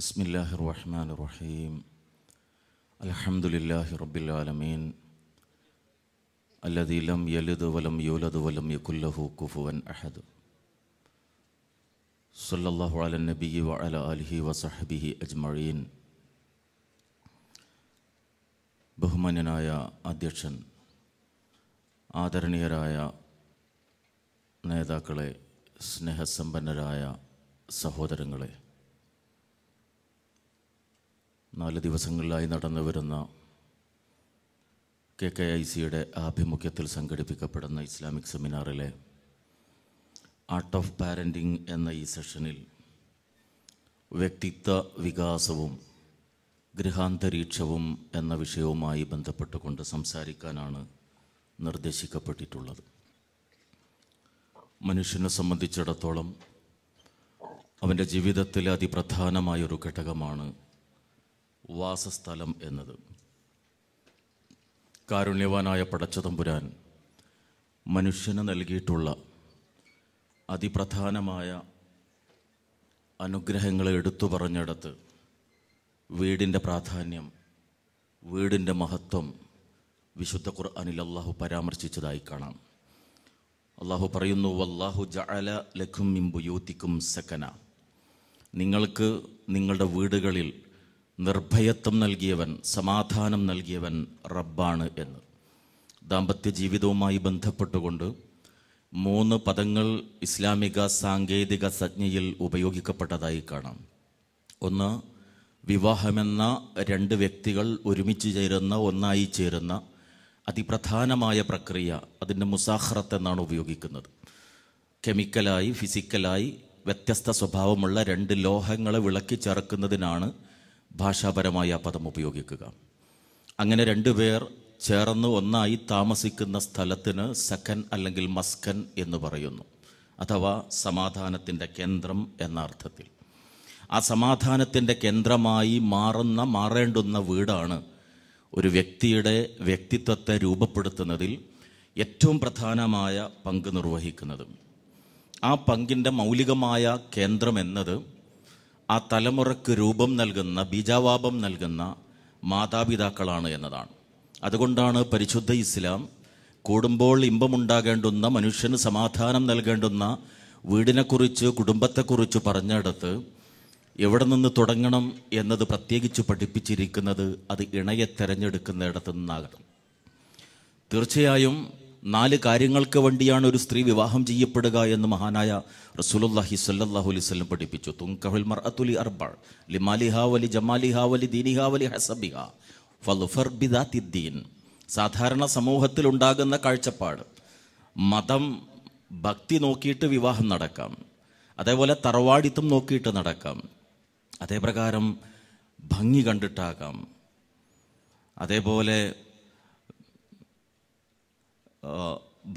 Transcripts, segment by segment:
بسم الله الرحمن الرحيم الحمد لله رب العالمين الذي لم يلد ولم يولد ولم يكن له كفوا احد صلى الله على النبي وعلى اله وصحبه اجمعين ബഹുമാന്യനായ അധ്യക്ഷൻ ആദരണീയരായ നേതാക്കളെ സ്നേഹസമ്പന്നരായ സഹോദരങ്ങളെ നാല് ദിവസങ്ങളിലായി നടന്നു വരുന്ന കെ കെ ഐ സിയുടെ ആഭിമുഖ്യത്തിൽ സംഘടിപ്പിക്കപ്പെടുന്ന ഇസ്ലാമിക് സെമിനാറിലെ ആർട്ട് ഓഫ് പാരൻറ്റിങ് എന്ന ഈ സെഷനിൽ വ്യക്തിത്വ വികാസവും ഗൃഹാന്തരീക്ഷവും എന്ന വിഷയവുമായി ബന്ധപ്പെട്ടുകൊണ്ട് സംസാരിക്കാനാണ് നിർദ്ദേശിക്കപ്പെട്ടിട്ടുള്ളത് മനുഷ്യനെ സംബന്ധിച്ചിടത്തോളം അവൻ്റെ ജീവിതത്തിലെ അതിപ്രധാനമായൊരു ഘടകമാണ് വാസസ്ഥലം എന്നത് കാരുണ്യവാനായ പടച്ചതമ്പുരാൻ മനുഷ്യന് നൽകിയിട്ടുള്ള അതിപ്രധാനമായ അനുഗ്രഹങ്ങളെ എടുത്തു പറഞ്ഞിടത്ത് വീടിൻ്റെ പ്രാധാന്യം വീടിൻ്റെ മഹത്വം വിശുദ്ധ ഖുർആാനിൽ അള്ളാഹു പരാമർശിച്ചതായി കാണാം അള്ളാഹു പറയുന്നു വല്ലാഹു ജഅല ലഖും മിംബുയൂത്തിക്കും സക്കന നിങ്ങൾക്ക് നിങ്ങളുടെ വീടുകളിൽ നിർഭയത്വം നൽകിയവൻ സമാധാനം നൽകിയവൻ റബ്ബാണ് എന്ന് ദാമ്പത്യ ജീവിതവുമായി ബന്ധപ്പെട്ടുകൊണ്ട് മൂന്ന് പദങ്ങൾ ഇസ്ലാമിക സാങ്കേതിക സജ്ഞയിൽ ഉപയോഗിക്കപ്പെട്ടതായി കാണാം ഒന്ന് വിവാഹമെന്ന രണ്ട് വ്യക്തികൾ ഒരുമിച്ച് ചേരുന്ന ഒന്നായി ചേരുന്ന അതിപ്രധാനമായ പ്രക്രിയ അതിൻ്റെ മുസാഹ്റത്ത് എന്നാണ് ഉപയോഗിക്കുന്നത് കെമിക്കലായി ഫിസിക്കലായി വ്യത്യസ്ത സ്വഭാവമുള്ള രണ്ട് ലോഹങ്ങളെ വിളക്കി ചേർക്കുന്നതിനാണ് ഭാഷാപരമായ ആ പദം ഉപയോഗിക്കുക അങ്ങനെ രണ്ടുപേർ ചേർന്ന് ഒന്നായി താമസിക്കുന്ന സ്ഥലത്തിന് സെക്കൻ അല്ലെങ്കിൽ മസ്കൻ എന്ന് പറയുന്നു അഥവാ സമാധാനത്തിൻ്റെ കേന്ദ്രം എന്ന അർത്ഥത്തിൽ ആ സമാധാനത്തിൻ്റെ കേന്ദ്രമായി മാറുന്ന മാറേണ്ടുന്ന വീടാണ് ഒരു വ്യക്തിയുടെ വ്യക്തിത്വത്തെ രൂപപ്പെടുത്തുന്നതിൽ ഏറ്റവും പ്രധാനമായ പങ്ക് നിർവഹിക്കുന്നത് ആ പങ്കിൻ്റെ മൗലികമായ കേന്ദ്രം എന്നത് ആ തലമുറയ്ക്ക് രൂപം നൽകുന്ന ബീജാവാപം നൽകുന്ന മാതാപിതാക്കളാണ് എന്നതാണ് അതുകൊണ്ടാണ് പരിശുദ്ധ ഇസ്ലാം കൂടുമ്പോൾ ഇമ്പമുണ്ടാകേണ്ടുന്ന മനുഷ്യന് സമാധാനം നൽകേണ്ടുന്ന വീടിനെക്കുറിച്ച് കുടുംബത്തെക്കുറിച്ച് പറഞ്ഞെടുത്ത് എവിടെ നിന്ന് തുടങ്ങണം എന്നത് പ്രത്യേകിച്ച് പഠിപ്പിച്ചിരിക്കുന്നത് അത് ഇണയെ തിരഞ്ഞെടുക്കുന്നിടത്തു നിന്നാകണം തീർച്ചയായും നാല് കാര്യങ്ങൾക്ക് വേണ്ടിയാണ് ഒരു സ്ത്രീ വിവാഹം ചെയ്യപ്പെടുക എന്ന് മഹാനായ റസൂലുല്ലാഹി സല്ലാഹു അലൈഹി വസല്ലം പഠിപ്പിച്ചു തുങ്കഹുൽ മർ അതുലി അർബാൾ ലിമാലിഹ വലി ജമാലിഹ വലി ദീനിഹ വലി ഹസബിഹ ഫലുഫർ ബിദാത്തിദ്ദീൻ സാധാരണ ഉണ്ടാകുന്ന കാഴ്ചപ്പാട് മതം ഭക്തി നോക്കിയിട്ട് വിവാഹം നടക്കാം അതേപോലെ തറവാടിത്തം നോക്കിയിട്ട് നടക്കാം അതേപ്രകാരം ഭംഗി കണ്ടിട്ടാകാം അതേപോലെ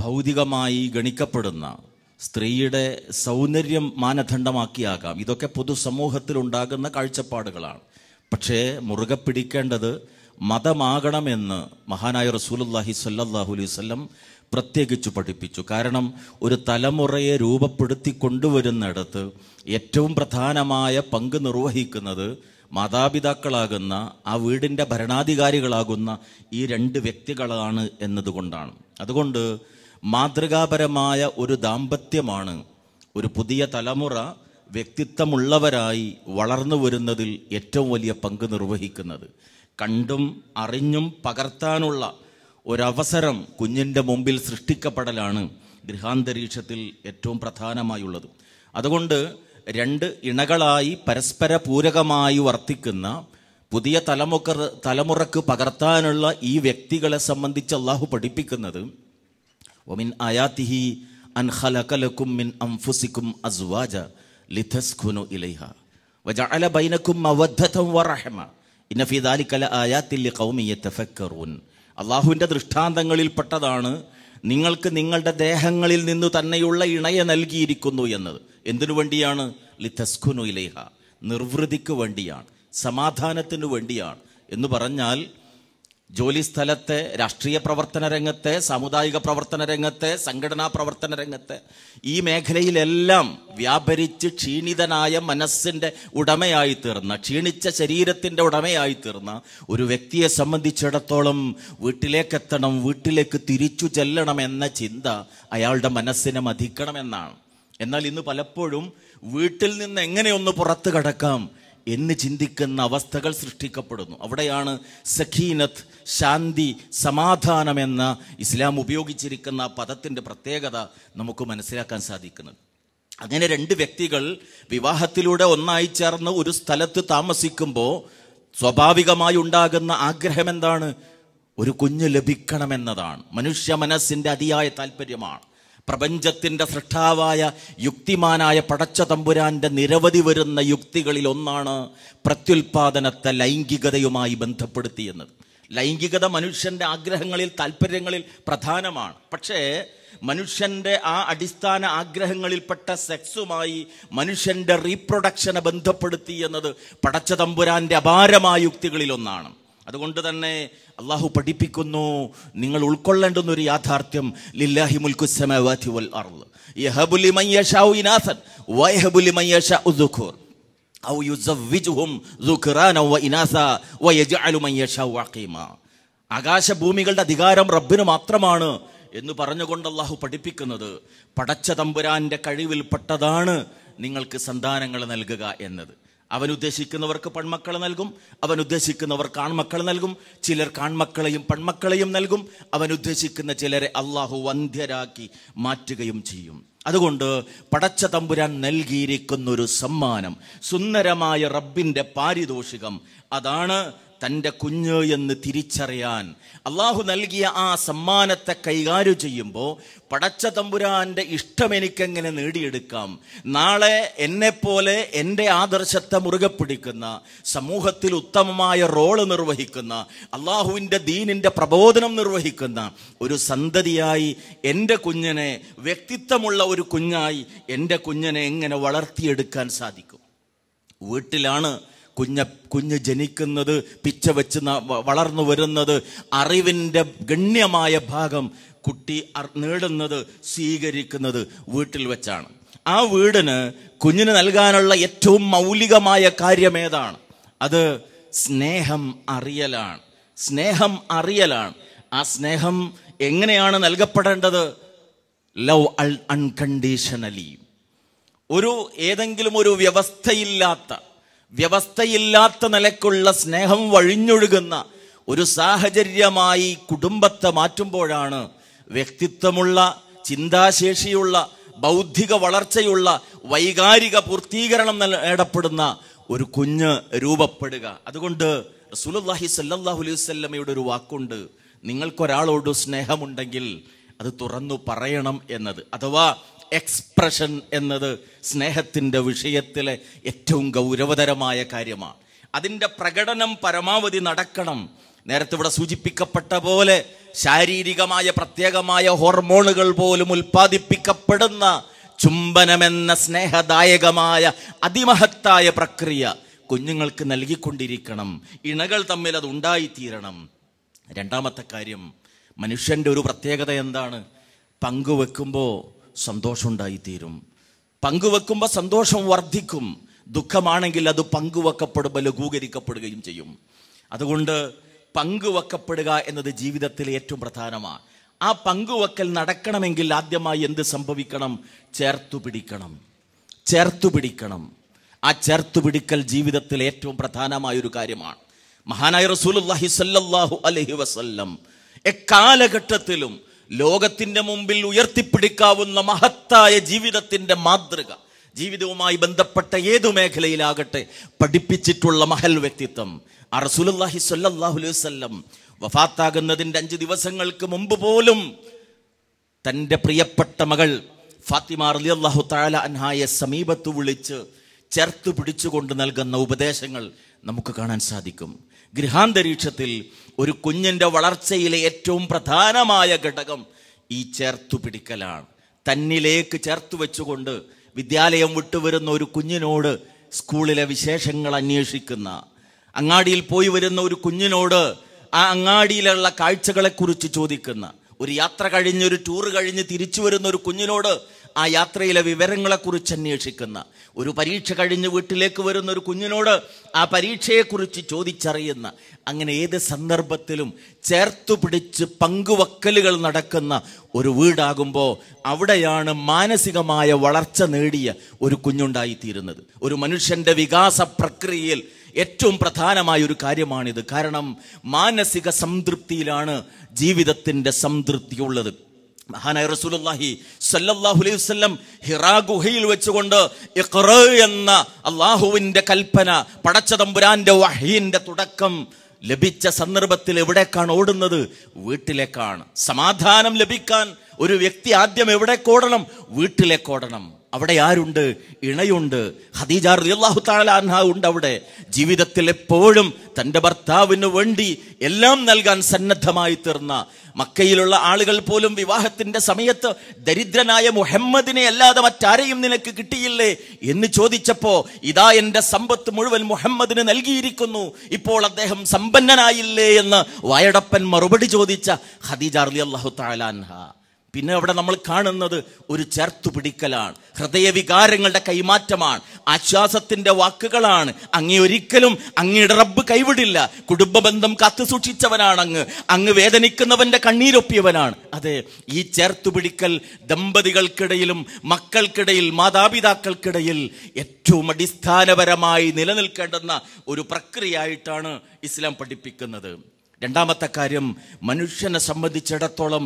ഭൗതികമായി ഗണിക്കപ്പെടുന്ന സ്ത്രീയുടെ സൗന്ദര്യം മാനദണ്ഡമാക്കിയാകാം ഇതൊക്കെ പൊതുസമൂഹത്തിലുണ്ടാകുന്ന കാഴ്ചപ്പാടുകളാണ് പക്ഷേ മുറുകെ പിടിക്കേണ്ടത് മതമാകണമെന്ന് മഹാനായ റസൂലുല്ലാഹി സല്ലാഹു അലൈഹി വസല്ലം പ്രത്യേകിച്ച് പഠിപ്പിച്ചു കാരണം ഒരു തലമുറയെ രൂപപ്പെടുത്തി കൊണ്ടുവരുന്നിടത്ത് ഏറ്റവും പ്രധാനമായ പങ്ക് നിർവഹിക്കുന്നത് മാതാപിതാക്കളാകുന്ന ആ വീടിൻ്റെ ഭരണാധികാരികളാകുന്ന ഈ രണ്ട് വ്യക്തികളാണ് എന്നതുകൊണ്ടാണ് അതുകൊണ്ട് മാതൃകാപരമായ ഒരു ദാമ്പത്യമാണ് ഒരു പുതിയ തലമുറ വ്യക്തിത്വമുള്ളവരായി വളർന്നു വരുന്നതിൽ ഏറ്റവും വലിയ പങ്ക് നിർവഹിക്കുന്നത് കണ്ടും അറിഞ്ഞും പകർത്താനുള്ള ഒരവസരം കുഞ്ഞിൻ്റെ മുമ്പിൽ സൃഷ്ടിക്കപ്പെടലാണ് ഗൃഹാന്തരീക്ഷത്തിൽ ഏറ്റവും പ്രധാനമായുള്ളത് അതുകൊണ്ട് രണ്ട് ഇണകളായി പരസ്പര പൂരകമായി വർത്തിക്കുന്ന പുതിയ തലമുക്ക തലമുറക്ക് പകർത്താനുള്ള ഈ വ്യക്തികളെ സംബന്ധിച്ച് അള്ളാഹു പഠിപ്പിക്കുന്നത് ഒമിൻ അയാത്തിഹി അൻ മിൻ അംഫുസിക്കും അസ്വാജ ലിഥസ്ഖുനു ഇലൈഹ വജഅല ബൈനക്കും മവദ്ധതം വറഹമ ഇന്ന ഫീ ദാലിക്കല ആയാത്തിൽ ഖൗമി യതഫക്കറൂൻ അള്ളാഹുവിൻ്റെ പെട്ടതാണ് നിങ്ങൾക്ക് നിങ്ങളുടെ ദേഹങ്ങളിൽ നിന്ന് തന്നെയുള്ള ഇണയെ നൽകിയിരിക്കുന്നു എന്നത് എന്തിനു വേണ്ടിയാണ് ലിതസ്കുനു ഇലൈഹ നിർവൃതിക്ക് വേണ്ടിയാണ് സമാധാനത്തിനു വേണ്ടിയാണ് എന്ന് പറഞ്ഞാൽ ജോലി സ്ഥലത്തെ രാഷ്ട്രീയ പ്രവർത്തന രംഗത്തെ സാമുദായിക പ്രവർത്തന രംഗത്തെ സംഘടനാ പ്രവർത്തന രംഗത്തെ ഈ മേഖലയിലെല്ലാം വ്യാപരിച്ച് ക്ഷീണിതനായ മനസ്സിൻ്റെ ഉടമയായി തീർന്ന ക്ഷീണിച്ച ശരീരത്തിൻ്റെ ഉടമയായി തീർന്ന ഒരു വ്യക്തിയെ സംബന്ധിച്ചിടത്തോളം വീട്ടിലേക്കെത്തണം വീട്ടിലേക്ക് തിരിച്ചു ചെല്ലണം എന്ന ചിന്ത അയാളുടെ മനസ്സിനെ മതിക്കണമെന്നാണ് എന്നാൽ ഇന്ന് പലപ്പോഴും വീട്ടിൽ നിന്ന് എങ്ങനെയൊന്ന് പുറത്ത് കടക്കാം എന്ന് ചിന്തിക്കുന്ന അവസ്ഥകൾ സൃഷ്ടിക്കപ്പെടുന്നു അവിടെയാണ് സഖീനത്ത് ശാന്തി സമാധാനം എന്ന ഇസ്ലാം ഉപയോഗിച്ചിരിക്കുന്ന പദത്തിൻ്റെ പ്രത്യേകത നമുക്ക് മനസ്സിലാക്കാൻ സാധിക്കുന്നത് അങ്ങനെ രണ്ട് വ്യക്തികൾ വിവാഹത്തിലൂടെ ഒന്നായി ചേർന്ന് ഒരു സ്ഥലത്ത് താമസിക്കുമ്പോൾ സ്വാഭാവികമായി ഉണ്ടാകുന്ന ആഗ്രഹം എന്താണ് ഒരു കുഞ്ഞ് ലഭിക്കണമെന്നതാണ് മനുഷ്യ മനസ്സിൻ്റെ അതിയായ താല്പര്യമാണ് പ്രപഞ്ചത്തിൻ്റെ സൃഷ്ടാവായ യുക്തിമാനായ പടച്ച തമ്പുരാൻ്റെ നിരവധി വരുന്ന യുക്തികളിൽ ഒന്നാണ് പ്രത്യുൽപാദനത്തെ ലൈംഗികതയുമായി ബന്ധപ്പെടുത്തിയെന്നത് ലൈംഗികത മനുഷ്യൻ്റെ ആഗ്രഹങ്ങളിൽ താല്പര്യങ്ങളിൽ പ്രധാനമാണ് പക്ഷേ മനുഷ്യൻ്റെ ആ അടിസ്ഥാന ആഗ്രഹങ്ങളിൽപ്പെട്ട സെക്സുമായി മനുഷ്യൻ്റെ റീപ്രൊഡക്ഷനെ ബന്ധപ്പെടുത്തി എന്നത് പടച്ച തമ്പുരാൻ്റെ അപാരമായ യുക്തികളിൽ ഒന്നാണ് അതുകൊണ്ട് തന്നെ അള്ളാഹു പഠിപ്പിക്കുന്നു നിങ്ങൾ ഉൾക്കൊള്ളേണ്ടുന്ന ഒരു യാഥാർത്ഥ്യം ലില്ലാഹി മുൽക്കു ഔ യുസവ്വിജുഹും വ ഇനാസ ആകാശഭൂമികളുടെ അധികാരം റബ്ബിന് മാത്രമാണ് എന്ന് പറഞ്ഞുകൊണ്ട് അള്ളാഹു പഠിപ്പിക്കുന്നത് പടച്ച തമ്പുരാന്റെ കഴിവിൽപ്പെട്ടതാണ് നിങ്ങൾക്ക് സന്താനങ്ങൾ നൽകുക എന്നത് അവൻ ഉദ്ദേശിക്കുന്നവർക്ക് പെൺമക്കൾ നൽകും അവൻ ഉദ്ദേശിക്കുന്നവർക്ക് ആൺമക്കൾ നൽകും ചിലർ കാൺമക്കളെയും പെൺമക്കളെയും നൽകും അവൻ ഉദ്ദേശിക്കുന്ന ചിലരെ അള്ളാഹു വന്ധ്യരാക്കി മാറ്റുകയും ചെയ്യും അതുകൊണ്ട് പടച്ച തമ്പുരാൻ നൽകിയിരിക്കുന്നൊരു സമ്മാനം സുന്ദരമായ റബ്ബിൻ്റെ പാരിതോഷികം അതാണ് തൻ്റെ കുഞ്ഞ് എന്ന് തിരിച്ചറിയാൻ അള്ളാഹു നൽകിയ ആ സമ്മാനത്തെ കൈകാര്യം ചെയ്യുമ്പോൾ പടച്ച തമ്പുരാൻ്റെ ഇഷ്ടം എനിക്കെങ്ങനെ നേടിയെടുക്കാം നാളെ എന്നെപ്പോലെ എൻ്റെ ആദർശത്തെ മുറുകെ പിടിക്കുന്ന സമൂഹത്തിൽ ഉത്തമമായ റോള് നിർവഹിക്കുന്ന അള്ളാഹുവിൻ്റെ ദീനിൻ്റെ പ്രബോധനം നിർവഹിക്കുന്ന ഒരു സന്തതിയായി എൻ്റെ കുഞ്ഞിനെ വ്യക്തിത്വമുള്ള ഒരു കുഞ്ഞായി എൻ്റെ കുഞ്ഞിനെ എങ്ങനെ വളർത്തിയെടുക്കാൻ സാധിക്കും വീട്ടിലാണ് കുഞ്ഞ കുഞ്ഞ് ജനിക്കുന്നത് പിച്ച വെച്ച് വളർന്നു വരുന്നത് അറിവിൻ്റെ ഗണ്യമായ ഭാഗം കുട്ടി നേടുന്നത് സ്വീകരിക്കുന്നത് വീട്ടിൽ വെച്ചാണ് ആ വീടിന് കുഞ്ഞിന് നൽകാനുള്ള ഏറ്റവും മൗലികമായ കാര്യം ഏതാണ് അത് സ്നേഹം അറിയലാണ് സ്നേഹം അറിയലാണ് ആ സ്നേഹം എങ്ങനെയാണ് നൽകപ്പെടേണ്ടത് ലവ് അൺ അൺകണ്ടീഷണലി ഒരു ഏതെങ്കിലും ഒരു വ്യവസ്ഥയില്ലാത്ത വ്യവസ്ഥയില്ലാത്ത നിലക്കുള്ള സ്നേഹം വഴിഞ്ഞൊഴുകുന്ന ഒരു സാഹചര്യമായി കുടുംബത്തെ മാറ്റുമ്പോഴാണ് വ്യക്തിത്വമുള്ള ചിന്താശേഷിയുള്ള ബൗദ്ധിക വളർച്ചയുള്ള വൈകാരിക പൂർത്തീകരണം നേടപ്പെടുന്ന ഒരു കുഞ്ഞ് രൂപപ്പെടുക അതുകൊണ്ട് റസൂലുല്ലാഹി സല്ലാഹു അലൈഹി വസല്ലമയുടെ ഒരു വാക്കുണ്ട് നിങ്ങൾക്കൊരാളോട് സ്നേഹമുണ്ടെങ്കിൽ അത് തുറന്നു പറയണം എന്നത് അഥവാ എക്സ്പ്രഷൻ എന്നത് സ്നേഹത്തിൻ്റെ വിഷയത്തിലെ ഏറ്റവും ഗൗരവതരമായ കാര്യമാണ് അതിൻ്റെ പ്രകടനം പരമാവധി നടക്കണം നേരത്തെ ഇവിടെ സൂചിപ്പിക്കപ്പെട്ട പോലെ ശാരീരികമായ പ്രത്യേകമായ ഹോർമോണുകൾ പോലും ഉൽപ്പാദിപ്പിക്കപ്പെടുന്ന ചുംബനമെന്ന സ്നേഹദായകമായ അതിമഹത്തായ പ്രക്രിയ കുഞ്ഞുങ്ങൾക്ക് നൽകിക്കൊണ്ടിരിക്കണം ഇണകൾ തമ്മിൽ അത് ഉണ്ടായിത്തീരണം രണ്ടാമത്തെ കാര്യം മനുഷ്യൻ്റെ ഒരു പ്രത്യേകത എന്താണ് പങ്കുവെക്കുമ്പോൾ സന്തോഷമുണ്ടായിത്തീരും പങ്കുവെക്കുമ്പോൾ സന്തോഷം വർദ്ധിക്കും ദുഃഖമാണെങ്കിൽ അത് പങ്കുവെക്കപ്പെടും ലഘൂകരിക്കപ്പെടുകയും ചെയ്യും അതുകൊണ്ട് പങ്കുവെക്കപ്പെടുക എന്നത് ജീവിതത്തിൽ ഏറ്റവും പ്രധാനമാണ് ആ പങ്കുവെക്കൽ നടക്കണമെങ്കിൽ ആദ്യമായി എന്ത് സംഭവിക്കണം ചേർത്തു പിടിക്കണം ചേർത്തു പിടിക്കണം ആ ചേർത്തു പിടിക്കൽ ജീവിതത്തിൽ ഏറ്റവും പ്രധാനമായൊരു കാര്യമാണ് മഹാനായ റസൂൽ അലഹി വസല്ലം എക്കാലഘട്ടത്തിലും ലോകത്തിൻ്റെ മുമ്പിൽ ഉയർത്തിപ്പിടിക്കാവുന്ന മഹത്തായ ജീവിതത്തിൻ്റെ മാതൃക ജീവിതവുമായി ബന്ധപ്പെട്ട ഏതു മേഖലയിലാകട്ടെ പഠിപ്പിച്ചിട്ടുള്ള മഹൽ വ്യക്തിത്വം ആ റസൂലുല്ലാഹി അലൈവല്ലം വഫാത്താകുന്നതിൻ്റെ അഞ്ച് ദിവസങ്ങൾക്ക് മുമ്പ് പോലും തൻ്റെ പ്രിയപ്പെട്ട മകൾ ഫാത്തിമ അലി അള്ളാഹു താല അൻഹായെ സമീപത്ത് വിളിച്ച് ചേർത്ത് പിടിച്ചുകൊണ്ട് നൽകുന്ന ഉപദേശങ്ങൾ നമുക്ക് കാണാൻ സാധിക്കും ഗൃഹാന്തരീക്ഷത്തിൽ ഒരു കുഞ്ഞിൻ്റെ വളർച്ചയിലെ ഏറ്റവും പ്രധാനമായ ഘടകം ഈ ചേർത്തു പിടിക്കലാണ് തന്നിലേക്ക് ചേർത്ത് വെച്ചുകൊണ്ട് വിദ്യാലയം വിട്ടുവരുന്ന ഒരു കുഞ്ഞിനോട് സ്കൂളിലെ വിശേഷങ്ങൾ അന്വേഷിക്കുന്ന അങ്ങാടിയിൽ പോയി വരുന്ന ഒരു കുഞ്ഞിനോട് ആ അങ്ങാടിയിലുള്ള കാഴ്ചകളെക്കുറിച്ച് ചോദിക്കുന്ന ഒരു യാത്ര കഴിഞ്ഞ് ഒരു ടൂർ കഴിഞ്ഞ് തിരിച്ചു വരുന്ന ഒരു കുഞ്ഞിനോട് ആ യാത്രയിലെ വിവരങ്ങളെക്കുറിച്ച് അന്വേഷിക്കുന്ന ഒരു പരീക്ഷ കഴിഞ്ഞ് വീട്ടിലേക്ക് വരുന്ന ഒരു കുഞ്ഞിനോട് ആ പരീക്ഷയെക്കുറിച്ച് ചോദിച്ചറിയുന്ന അങ്ങനെ ഏത് സന്ദർഭത്തിലും ചേർത്തു പിടിച്ച് പങ്കുവക്കലുകൾ നടക്കുന്ന ഒരു വീടാകുമ്പോൾ അവിടെയാണ് മാനസികമായ വളർച്ച നേടിയ ഒരു കുഞ്ഞുണ്ടായിത്തീരുന്നത് ഒരു മനുഷ്യൻ്റെ വികാസ പ്രക്രിയയിൽ ഏറ്റവും പ്രധാനമായ ഒരു കാര്യമാണിത് കാരണം മാനസിക സംതൃപ്തിയിലാണ് ജീവിതത്തിൻ്റെ സംതൃപ്തി ഉള്ളത് മഹാനായ റസൂലുല്ലാഹി സല്ലല്ലാഹു അലൈഹി വസല്ലം ഹിറാ ഗുഹയിൽ വെച്ചുകൊണ്ട് ഇഖ്റ എന്ന അല്ലാഹുവിൻ്റെ കൽപ്പന പടച്ച തമ്പുരാന്റെ വഹീന്റെ തുടക്കം ലഭിച്ച സന്ദർഭത്തിൽ എവിടേക്കാണ് ഓടുന്നത് വീട്ടിലേക്കാണ് സമാധാനം ലഭിക്കാൻ ഒരു വ്യക്തി ആദ്യം എവിടെ ഓടണം വീട്ടിലേക്ക് ഓടണം അവിടെ ആരുണ്ട് ഇണയുണ്ട് ഹദീജ തആല താലാൻഹ ഉണ്ട് അവിടെ ജീവിതത്തിൽ എപ്പോഴും തൻ്റെ ഭർത്താവിന് വേണ്ടി എല്ലാം നൽകാൻ സന്നദ്ധമായി തീർന്ന മക്കയിലുള്ള ആളുകൾ പോലും വിവാഹത്തിന്റെ സമയത്ത് ദരിദ്രനായ മുഹമ്മദിനെ അല്ലാതെ മറ്റാരെയും നിനക്ക് കിട്ടിയില്ലേ എന്ന് ചോദിച്ചപ്പോ ഇതാ എന്റെ സമ്പത്ത് മുഴുവൻ മുഹമ്മദിന് നൽകിയിരിക്കുന്നു ഇപ്പോൾ അദ്ദേഹം സമ്പന്നനായില്ലേ എന്ന് വായടപ്പൻ മറുപടി ചോദിച്ച ഖദീജ അള്ളാഹു താലാൻഹ പിന്നെ അവിടെ നമ്മൾ കാണുന്നത് ഒരു ചേർത്തുപിടിക്കലാണ് ഹൃദയവികാരങ്ങളുടെ കൈമാറ്റമാണ് ആശ്വാസത്തിന്റെ വാക്കുകളാണ് അങ്ങേ ഒരിക്കലും അങ്ങയുടെ റബ്ബ് കൈവിടില്ല കുടുംബ ബന്ധം കാത്തു സൂക്ഷിച്ചവനാണ് അങ്ങ് അങ്ങ് വേദനിക്കുന്നവന്റെ കണ്ണീരൊപ്പിയവനാണ് അതെ ഈ ചേർത്തുപിടിക്കൽ ദമ്പതികൾക്കിടയിലും മക്കൾക്കിടയിൽ മാതാപിതാക്കൾക്കിടയിൽ ഏറ്റവും അടിസ്ഥാനപരമായി നിലനിൽക്കേണ്ടുന്ന ഒരു പ്രക്രിയ ആയിട്ടാണ് ഇസ്ലാം പഠിപ്പിക്കുന്നത് രണ്ടാമത്തെ കാര്യം മനുഷ്യനെ സംബന്ധിച്ചിടത്തോളം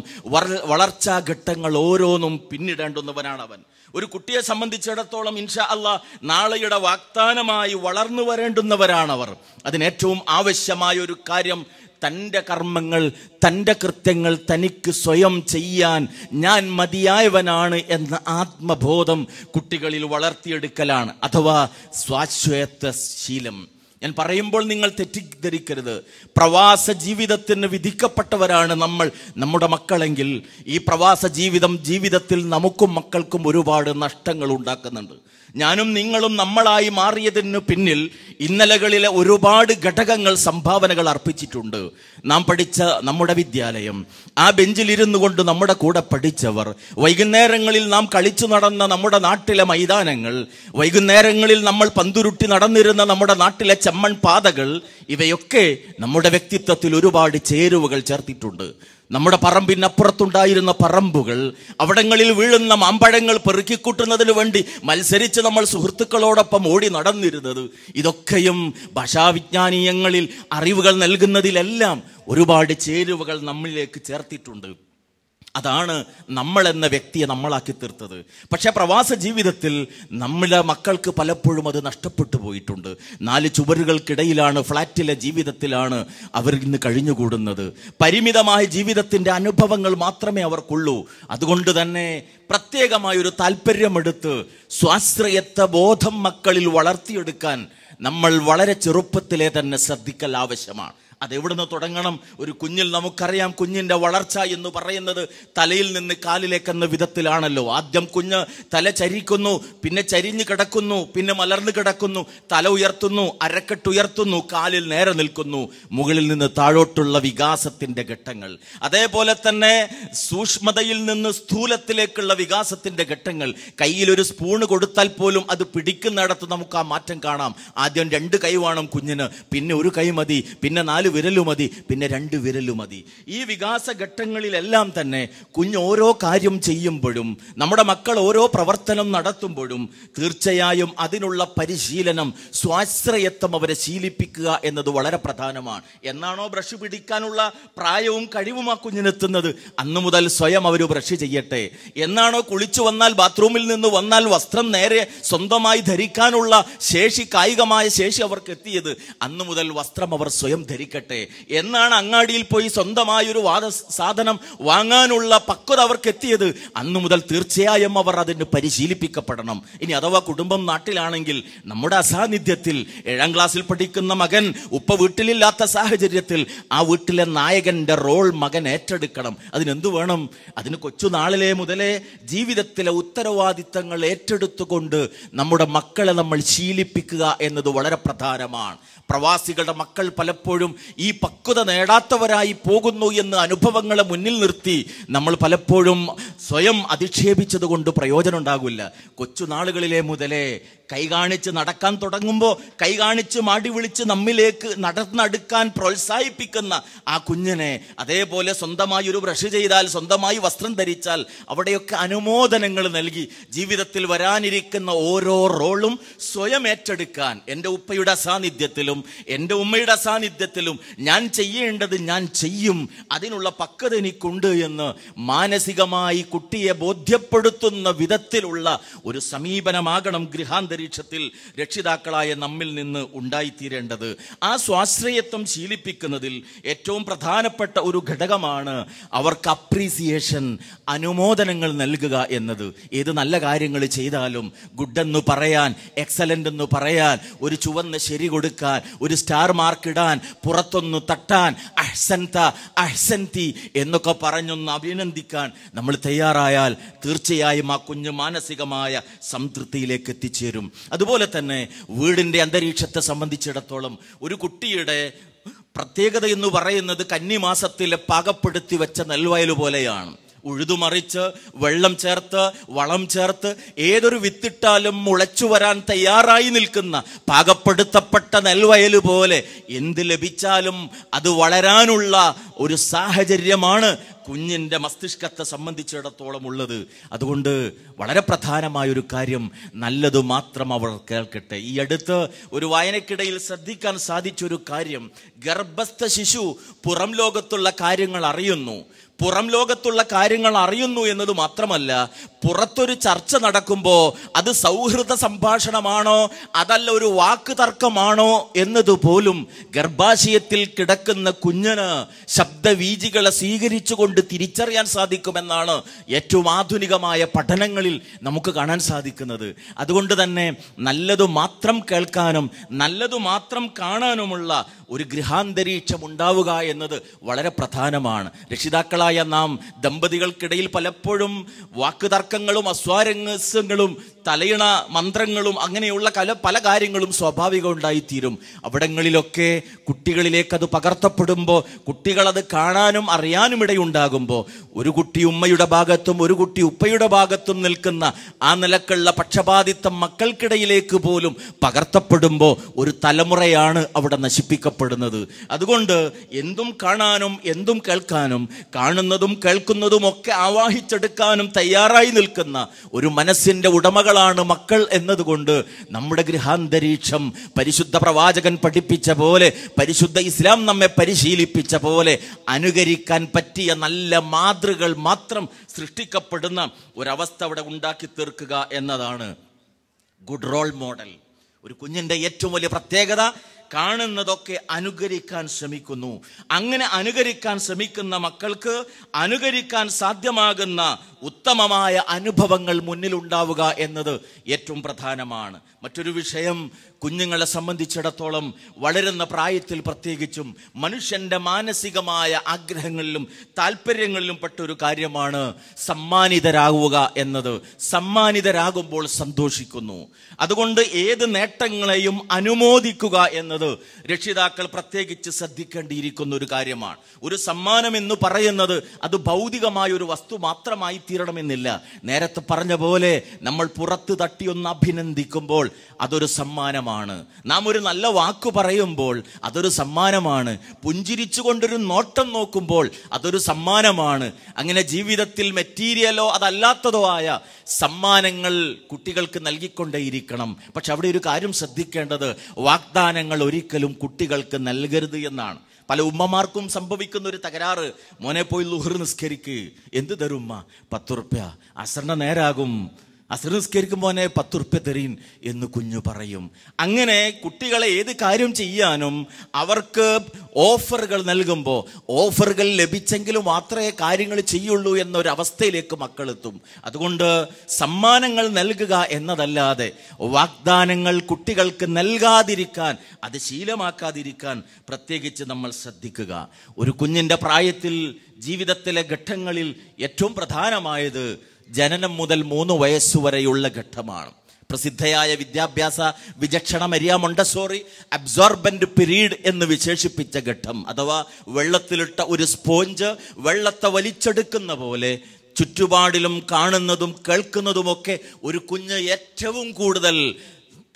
വളർച്ചാ ഘട്ടങ്ങൾ ഓരോന്നും പിന്നിടേണ്ടുന്നവനാണ് അവൻ ഒരു കുട്ടിയെ സംബന്ധിച്ചിടത്തോളം ഇൻഷാ അല്ല നാളെയുടെ വാഗ്ദാനമായി വളർന്നു വരേണ്ടുന്നവരാണവർ അതിനേറ്റവും ആവശ്യമായ ഒരു കാര്യം തൻ്റെ കർമ്മങ്ങൾ തൻ്റെ കൃത്യങ്ങൾ തനിക്ക് സ്വയം ചെയ്യാൻ ഞാൻ മതിയായവനാണ് എന്ന ആത്മബോധം കുട്ടികളിൽ വളർത്തിയെടുക്കലാണ് അഥവാ സ്വാശ്വയത്വ ശീലം ഞാൻ പറയുമ്പോൾ നിങ്ങൾ തെറ്റിദ്ധരിക്കരുത് പ്രവാസ ജീവിതത്തിന് വിധിക്കപ്പെട്ടവരാണ് നമ്മൾ നമ്മുടെ മക്കളെങ്കിൽ ഈ പ്രവാസ ജീവിതം ജീവിതത്തിൽ നമുക്കും മക്കൾക്കും ഒരുപാട് നഷ്ടങ്ങൾ ഉണ്ടാക്കുന്നുണ്ട് ഞാനും നിങ്ങളും നമ്മളായി മാറിയതിനു പിന്നിൽ ഇന്നലകളിലെ ഒരുപാട് ഘടകങ്ങൾ സംഭാവനകൾ അർപ്പിച്ചിട്ടുണ്ട് നാം പഠിച്ച നമ്മുടെ വിദ്യാലയം ആ ബെഞ്ചിലിരുന്നു കൊണ്ട് നമ്മുടെ കൂടെ പഠിച്ചവർ വൈകുന്നേരങ്ങളിൽ നാം കളിച്ചു നടന്ന നമ്മുടെ നാട്ടിലെ മൈതാനങ്ങൾ വൈകുന്നേരങ്ങളിൽ നമ്മൾ പന്തുരുട്ടി നടന്നിരുന്ന നമ്മുടെ നാട്ടിലെ ചെമ്മൺ പാതകൾ ഇവയൊക്കെ നമ്മുടെ വ്യക്തിത്വത്തിൽ ഒരുപാട് ചേരുവകൾ ചേർത്തിട്ടുണ്ട് നമ്മുടെ പറമ്പിനപ്പുറത്തുണ്ടായിരുന്ന പറമ്പുകൾ അവിടങ്ങളിൽ വീഴുന്ന മാമ്പഴങ്ങൾ പെറുക്കിക്കൂട്ടുന്നതിന് വേണ്ടി മത്സരിച്ച് നമ്മൾ സുഹൃത്തുക്കളോടൊപ്പം ഓടി നടന്നിരുന്നത് ഇതൊക്കെയും ഭാഷാവിജ്ഞാനീയങ്ങളിൽ അറിവുകൾ നൽകുന്നതിലെല്ലാം ഒരുപാട് ചേരുവകൾ നമ്മളിലേക്ക് ചേർത്തിട്ടുണ്ട് അതാണ് നമ്മളെന്ന വ്യക്തിയെ നമ്മളാക്കി തീർത്തത് പക്ഷേ പ്രവാസ ജീവിതത്തിൽ നമ്മളെ മക്കൾക്ക് പലപ്പോഴും അത് നഷ്ടപ്പെട്ടു പോയിട്ടുണ്ട് നാല് ചുവരുകൾക്കിടയിലാണ് ഫ്ലാറ്റിലെ ജീവിതത്തിലാണ് അവർ ഇന്ന് കഴിഞ്ഞുകൂടുന്നത് പരിമിതമായ ജീവിതത്തിൻ്റെ അനുഭവങ്ങൾ മാത്രമേ അവർക്കുള്ളൂ അതുകൊണ്ട് തന്നെ പ്രത്യേകമായ ഒരു താല്പര്യമെടുത്ത് സ്വാശ്രയത്വ ബോധം മക്കളിൽ വളർത്തിയെടുക്കാൻ നമ്മൾ വളരെ ചെറുപ്പത്തിലെ തന്നെ ശ്രദ്ധിക്കൽ ആവശ്യമാണ് അതെവിടുന്ന് തുടങ്ങണം ഒരു കുഞ്ഞിൽ നമുക്കറിയാം കുഞ്ഞിൻ്റെ വളർച്ച എന്ന് പറയുന്നത് തലയിൽ നിന്ന് കാലിലേക്കെന്ന വിധത്തിലാണല്ലോ ആദ്യം കുഞ്ഞ് തല ചരിക്കുന്നു പിന്നെ ചരിഞ്ഞു കിടക്കുന്നു പിന്നെ മലർന്നു കിടക്കുന്നു തല ഉയർത്തുന്നു അരക്കെട്ടുയർത്തുന്നു കാലിൽ നേരെ നിൽക്കുന്നു മുകളിൽ നിന്ന് താഴോട്ടുള്ള വികാസത്തിൻ്റെ ഘട്ടങ്ങൾ അതേപോലെ തന്നെ സൂക്ഷ്മതയിൽ നിന്ന് സ്ഥൂലത്തിലേക്കുള്ള വികാസത്തിൻ്റെ ഘട്ടങ്ങൾ കയ്യിലൊരു ഒരു സ്പൂണ് കൊടുത്താൽ പോലും അത് പിടിക്കുന്നിടത്ത് നമുക്ക് ആ മാറ്റം കാണാം ആദ്യം രണ്ട് കൈ വേണം കുഞ്ഞിന് പിന്നെ ഒരു കൈ മതി പിന്നെ നാല് നാല് വിരലും മതി പിന്നെ രണ്ട് വിരലും മതി ഈ വികാസ ഘട്ടങ്ങളിലെല്ലാം തന്നെ കുഞ്ഞ് ഓരോ കാര്യം ചെയ്യുമ്പോഴും നമ്മുടെ മക്കൾ ഓരോ പ്രവർത്തനം നടത്തുമ്പോഴും തീർച്ചയായും അതിനുള്ള പരിശീലനം സ്വാശ്രയത്വം അവരെ ശീലിപ്പിക്കുക എന്നത് വളരെ പ്രധാനമാണ് എന്നാണോ ബ്രഷ് പിടിക്കാനുള്ള പ്രായവും കഴിവും ആ കുഞ്ഞിനെത്തുന്നത് അന്നു മുതൽ സ്വയം അവർ ബ്രഷ് ചെയ്യട്ടെ എന്നാണോ കുളിച്ചു വന്നാൽ ബാത്റൂമിൽ നിന്ന് വന്നാൽ വസ്ത്രം നേരെ സ്വന്തമായി ധരിക്കാനുള്ള ശേഷി കായികമായ ശേഷി അവർക്ക് എത്തിയത് അന്നു മുതൽ വസ്ത്രം അവർ സ്വയം ധരിക്കണം ഇരിക്കട്ടെ എന്നാണ് അങ്ങാടിയിൽ പോയി സ്വന്തമായൊരു വാദ സാധനം വാങ്ങാനുള്ള പക്വത അവർക്ക് എത്തിയത് അന്നു മുതൽ തീർച്ചയായും അവർ അതിന് പരിശീലിപ്പിക്കപ്പെടണം ഇനി അഥവാ കുടുംബം നാട്ടിലാണെങ്കിൽ നമ്മുടെ അസാന്നിധ്യത്തിൽ ഏഴാം ക്ലാസ്സിൽ പഠിക്കുന്ന മകൻ ഉപ്പ വീട്ടിലില്ലാത്ത സാഹചര്യത്തിൽ ആ വീട്ടിലെ നായകന്റെ റോൾ മകൻ ഏറ്റെടുക്കണം അതിനെന്തു വേണം അതിന് കൊച്ചു നാളിലെ മുതലേ ജീവിതത്തിലെ ഉത്തരവാദിത്തങ്ങൾ ഏറ്റെടുത്തുകൊണ്ട് നമ്മുടെ മക്കളെ നമ്മൾ ശീലിപ്പിക്കുക എന്നത് വളരെ പ്രധാനമാണ് പ്രവാസികളുടെ മക്കൾ പലപ്പോഴും ഈ പക്വത നേടാത്തവരായി പോകുന്നു എന്ന് അനുഭവങ്ങളെ മുന്നിൽ നിർത്തി നമ്മൾ പലപ്പോഴും സ്വയം അധിക്ഷേപിച്ചത് കൊണ്ട് പ്രയോജനം ഉണ്ടാകില്ല കൊച്ചുനാളുകളിലെ മുതലേ കൈ കാണിച്ച് നടക്കാൻ തുടങ്ങുമ്പോൾ കൈ കാണിച്ച് മാടി വിളിച്ച് നമ്മിലേക്ക് നടന്നടുക്കാൻ പ്രോത്സാഹിപ്പിക്കുന്ന ആ കുഞ്ഞിനെ അതേപോലെ സ്വന്തമായി ഒരു ബ്രഷ് ചെയ്താൽ സ്വന്തമായി വസ്ത്രം ധരിച്ചാൽ അവിടെയൊക്കെ അനുമോദനങ്ങൾ നൽകി ജീവിതത്തിൽ വരാനിരിക്കുന്ന ഓരോ റോളും സ്വയം ഏറ്റെടുക്കാൻ എൻ്റെ ഉപ്പയുടെ അസാന്നിധ്യത്തിലും എൻ്റെ ഉമ്മയുടെ അസാന്നിധ്യത്തിലും ഞാൻ ചെയ്യേണ്ടത് ഞാൻ ചെയ്യും അതിനുള്ള പക്വത എനിക്കുണ്ട് എന്ന് മാനസികമായി കുട്ടിയെ ബോധ്യപ്പെടുത്തുന്ന വിധത്തിലുള്ള ഒരു സമീപനമാകണം ഗൃഹാന്തരം അന്തരീക്ഷത്തിൽ രക്ഷിതാക്കളായ നമ്മിൽ നിന്ന് ഉണ്ടായിത്തീരേണ്ടത് ആ സ്വാശ്രയത്വം ശീലിപ്പിക്കുന്നതിൽ ഏറ്റവും പ്രധാനപ്പെട്ട ഒരു ഘടകമാണ് അവർക്ക് അപ്രീസിയേഷൻ അനുമോദനങ്ങൾ നൽകുക എന്നത് ഏത് നല്ല കാര്യങ്ങൾ ചെയ്താലും ഗുഡെന്ന് പറയാൻ എക്സലൻ്റ് എന്ന് പറയാൻ ഒരു ചുവന്ന ശരി കൊടുക്കാൻ ഒരു സ്റ്റാർ മാർക്കിടാൻ പുറത്തൊന്ന് തട്ടാൻ അഹ്സൻത അഹ്സൻതി എന്നൊക്കെ പറഞ്ഞൊന്ന് അഭിനന്ദിക്കാൻ നമ്മൾ തയ്യാറായാൽ തീർച്ചയായും ആ കുഞ്ഞ് മാനസികമായ സംതൃപ്തിയിലേക്ക് എത്തിച്ചേരും സംബന്ധിച്ചും അതുപോലെ തന്നെ വീടിൻ്റെ അന്തരീക്ഷത്തെ സംബന്ധിച്ചിടത്തോളം ഒരു കുട്ടിയുടെ പ്രത്യേകത എന്ന് പറയുന്നത് കന്നിമാസത്തിൽ പാകപ്പെടുത്തി വെച്ച നെൽവയൽ പോലെയാണ് ഉഴുതുമറിച്ച് വെള്ളം ചേർത്ത് വളം ചേർത്ത് ഏതൊരു വിത്തിട്ടാലും മുളച്ചു വരാൻ തയ്യാറായി നിൽക്കുന്ന പാകപ്പെടുത്തപ്പെട്ട നെൽവയൽ പോലെ എന്ത് ലഭിച്ചാലും അത് വളരാനുള്ള ഒരു സാഹചര്യമാണ് കുഞ്ഞിൻ്റെ മസ്തിഷ്കത്തെ സംബന്ധിച്ചിടത്തോളം ഉള്ളത് അതുകൊണ്ട് വളരെ പ്രധാനമായൊരു കാര്യം നല്ലത് മാത്രം അവർ കേൾക്കട്ടെ ഈ അടുത്ത് ഒരു വായനക്കിടയിൽ ശ്രദ്ധിക്കാൻ സാധിച്ചൊരു കാര്യം ഗർഭസ്ഥ ശിശു പുറം ലോകത്തുള്ള കാര്യങ്ങൾ അറിയുന്നു പുറം ലോകത്തുള്ള കാര്യങ്ങൾ അറിയുന്നു എന്നത് മാത്രമല്ല പുറത്തൊരു ചർച്ച നടക്കുമ്പോൾ അത് സൗഹൃദ സംഭാഷണമാണോ അതല്ല ഒരു വാക്ക് തർക്കമാണോ എന്നതുപോലും ഗർഭാശയത്തിൽ കിടക്കുന്ന കുഞ്ഞിന് ശബ്ദവീജികളെ സ്വീകരിച്ചുകൊണ്ട് തിരിച്ചറിയാൻ സാധിക്കുമെന്നാണ് ഏറ്റവും ആധുനികമായ പഠനങ്ങളിൽ നമുക്ക് കാണാൻ സാധിക്കുന്നത് അതുകൊണ്ട് തന്നെ നല്ലതു മാത്രം കേൾക്കാനും നല്ലതു മാത്രം കാണാനുമുള്ള ഒരു ഗൃഹാന്തരീക്ഷം ഉണ്ടാവുക എന്നത് വളരെ പ്രധാനമാണ് രക്ഷിതാക്കളെ മക്കളായ നാം ദമ്പതികൾക്കിടയിൽ പലപ്പോഴും വാക്കുതർക്കങ്ങളും അസ്വാരസ്യങ്ങളും തലയിണ മന്ത്രങ്ങളും അങ്ങനെയുള്ള കല പല കാര്യങ്ങളും സ്വാഭാവികമുണ്ടായിത്തീരും അവിടങ്ങളിലൊക്കെ കുട്ടികളിലേക്ക് അത് പകർത്തപ്പെടുമ്പോൾ കുട്ടികളത് കാണാനും അറിയാനും ഇടയുണ്ടാകുമ്പോൾ ഒരു കുട്ടി ഉമ്മയുടെ ഭാഗത്തും ഒരു കുട്ടി ഉപ്പയുടെ ഭാഗത്തും നിൽക്കുന്ന ആ നിലക്കുള്ള പക്ഷപാതിത്വം മക്കൾക്കിടയിലേക്ക് പോലും പകർത്തപ്പെടുമ്പോൾ ഒരു തലമുറയാണ് അവിടെ നശിപ്പിക്കപ്പെടുന്നത് അതുകൊണ്ട് എന്തും കാണാനും എന്തും കേൾക്കാനും കാണും കാണുന്നതും കേൾക്കുന്നതും ഒക്കെ ആവാഹിച്ചെടുക്കാനും തയ്യാറായി നിൽക്കുന്ന ഒരു മനസ്സിൻ്റെ ഉടമകളാണ് മക്കൾ എന്നതുകൊണ്ട് നമ്മുടെ ഗൃഹാന്തരീക്ഷം പരിശുദ്ധ പ്രവാചകൻ പഠിപ്പിച്ച പോലെ പരിശുദ്ധ ഇസ്ലാം നമ്മെ പരിശീലിപ്പിച്ച പോലെ അനുകരിക്കാൻ പറ്റിയ നല്ല മാതൃകൾ മാത്രം സൃഷ്ടിക്കപ്പെടുന്ന ഒരവസ്ഥ അവിടെ ഉണ്ടാക്കി തീർക്കുക എന്നതാണ് ഗുഡ് റോൾ മോഡൽ ഒരു കുഞ്ഞിൻ്റെ ഏറ്റവും വലിയ പ്രത്യേകത കാണുന്നതൊക്കെ അനുകരിക്കാൻ ശ്രമിക്കുന്നു അങ്ങനെ അനുകരിക്കാൻ ശ്രമിക്കുന്ന മക്കൾക്ക് അനുകരിക്കാൻ സാധ്യമാകുന്ന ഉത്തമമായ അനുഭവങ്ങൾ മുന്നിലുണ്ടാവുക എന്നത് ഏറ്റവും പ്രധാനമാണ് മറ്റൊരു വിഷയം കുഞ്ഞുങ്ങളെ സംബന്ധിച്ചിടത്തോളം വളരുന്ന പ്രായത്തിൽ പ്രത്യേകിച്ചും മനുഷ്യൻ്റെ മാനസികമായ ആഗ്രഹങ്ങളിലും താല്പര്യങ്ങളിലും പെട്ടൊരു കാര്യമാണ് സമ്മാനിതരാകുക എന്നത് സമ്മാനിതരാകുമ്പോൾ സന്തോഷിക്കുന്നു അതുകൊണ്ട് ഏത് നേട്ടങ്ങളെയും അനുമോദിക്കുക എന്നത് രക്ഷിതാക്കൾ പ്രത്യേകിച്ച് ശ്രദ്ധിക്കേണ്ടിയിരിക്കുന്ന ഒരു കാര്യമാണ് ഒരു സമ്മാനം എന്ന് പറയുന്നത് അത് ഭൗതികമായ ഒരു വസ്തു മാത്രമായി തീരണമെന്നില്ല നേരത്തെ പറഞ്ഞ പോലെ നമ്മൾ പുറത്ത് തട്ടിയൊന്ന് അഭിനന്ദിക്കുമ്പോൾ അതൊരു സമ്മാനമാണ് നാം ഒരു നല്ല വാക്ക് പറയുമ്പോൾ അതൊരു സമ്മാനമാണ് കൊണ്ടൊരു നോട്ടം നോക്കുമ്പോൾ അതൊരു സമ്മാനമാണ് അങ്ങനെ ജീവിതത്തിൽ മെറ്റീരിയലോ അതല്ലാത്തതോ ആയ സമ്മാനങ്ങൾ കുട്ടികൾക്ക് നൽകിക്കൊണ്ടേയിരിക്കണം പക്ഷെ അവിടെ ഒരു കാര്യം ശ്രദ്ധിക്കേണ്ടത് വാഗ്ദാനങ്ങൾ ഒരിക്കലും കുട്ടികൾക്ക് നൽകരുത് എന്നാണ് പല ഉമ്മമാർക്കും സംഭവിക്കുന്ന ഒരു തകരാറ് മോനെ പോയി ലുഹർ നിസ്കരിക്ക് എന്ത് തരുമ്മ പത്ത് റുപ്യ അസറിൻ്റെ നേരാകും അസർ നിസ്കരിക്കുമ്പോൾ തന്നെ പത്ത് ഉറുപ്പ്യ തെറിയും എന്ന് കുഞ്ഞു പറയും അങ്ങനെ കുട്ടികളെ ഏത് കാര്യം ചെയ്യാനും അവർക്ക് ഓഫറുകൾ നൽകുമ്പോൾ ഓഫറുകൾ ലഭിച്ചെങ്കിലും മാത്രമേ കാര്യങ്ങൾ ചെയ്യുള്ളൂ എന്നൊരവസ്ഥയിലേക്ക് മക്കളെത്തും അതുകൊണ്ട് സമ്മാനങ്ങൾ നൽകുക എന്നതല്ലാതെ വാഗ്ദാനങ്ങൾ കുട്ടികൾക്ക് നൽകാതിരിക്കാൻ അത് ശീലമാക്കാതിരിക്കാൻ പ്രത്യേകിച്ച് നമ്മൾ ശ്രദ്ധിക്കുക ഒരു കുഞ്ഞിൻ്റെ പ്രായത്തിൽ ജീവിതത്തിലെ ഘട്ടങ്ങളിൽ ഏറ്റവും പ്രധാനമായത് ജനനം മുതൽ മൂന്ന് വയസ്സുവരെയുള്ള ഘട്ടമാണ് പ്രസിദ്ധയായ വിദ്യാഭ്യാസ വിചക്ഷണ മരിയ മൊണ്ടസോറി അബ്സോർബൻ്റ് പിരീഡ് എന്ന് വിശേഷിപ്പിച്ച ഘട്ടം അഥവാ വെള്ളത്തിലിട്ട ഒരു സ്പോഞ്ച് വെള്ളത്തെ വലിച്ചെടുക്കുന്ന പോലെ ചുറ്റുപാടിലും കാണുന്നതും കേൾക്കുന്നതുമൊക്കെ ഒരു കുഞ്ഞ് ഏറ്റവും കൂടുതൽ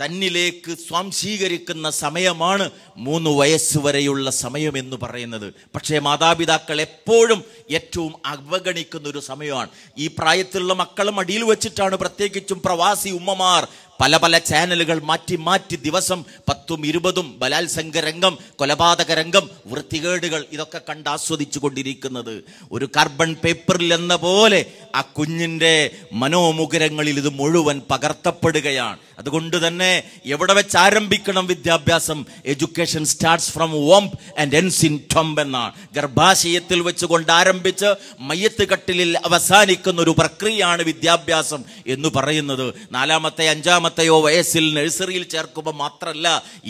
തന്നിലേക്ക് സ്വാംശീകരിക്കുന്ന സമയമാണ് മൂന്ന് വയസ്സ് വരെയുള്ള സമയം എന്ന് പറയുന്നത് പക്ഷേ മാതാപിതാക്കൾ എപ്പോഴും ഏറ്റവും അവഗണിക്കുന്ന ഒരു സമയമാണ് ഈ പ്രായത്തിലുള്ള മക്കളും അടിയിൽ വെച്ചിട്ടാണ് പ്രത്യേകിച്ചും പ്രവാസി ഉമ്മമാർ പല പല ചാനലുകൾ മാറ്റി മാറ്റി ദിവസം പത്തും ഇരുപതും ബലാത്സംഗ രംഗം കൊലപാതക രംഗം വൃത്തികേടുകൾ ഇതൊക്കെ കണ്ട് ആസ്വദിച്ചു കൊണ്ടിരിക്കുന്നത് ഒരു കാർബൺ പേപ്പറിൽ എന്ന പോലെ ആ കുഞ്ഞിൻ്റെ മനോമുഖരങ്ങളിൽ ഇത് മുഴുവൻ പകർത്തപ്പെടുകയാണ് അതുകൊണ്ട് തന്നെ എവിടെ വെച്ച് ആരംഭിക്കണം വിദ്യാഭ്യാസം education starts from womb and എൻസിൻ ഇൻ ടൊംബ് എന്നാണ് ഗർഭാശയത്തിൽ വെച്ചുകൊണ്ട് ആരംഭിച്ച് മയ്യത്ത് കട്ടിലിൽ അവസാനിക്കുന്ന ഒരു പ്രക്രിയയാണ് വിദ്യാഭ്യാസം എന്ന് പറയുന്നത് നാലാമത്തെ അഞ്ചാമത്തെ അഞ്ചാമത്തെയോ വയസ്സിൽ നഴ്സറിയിൽ ചേർക്കുമ്പോൾ മാത്രമല്ല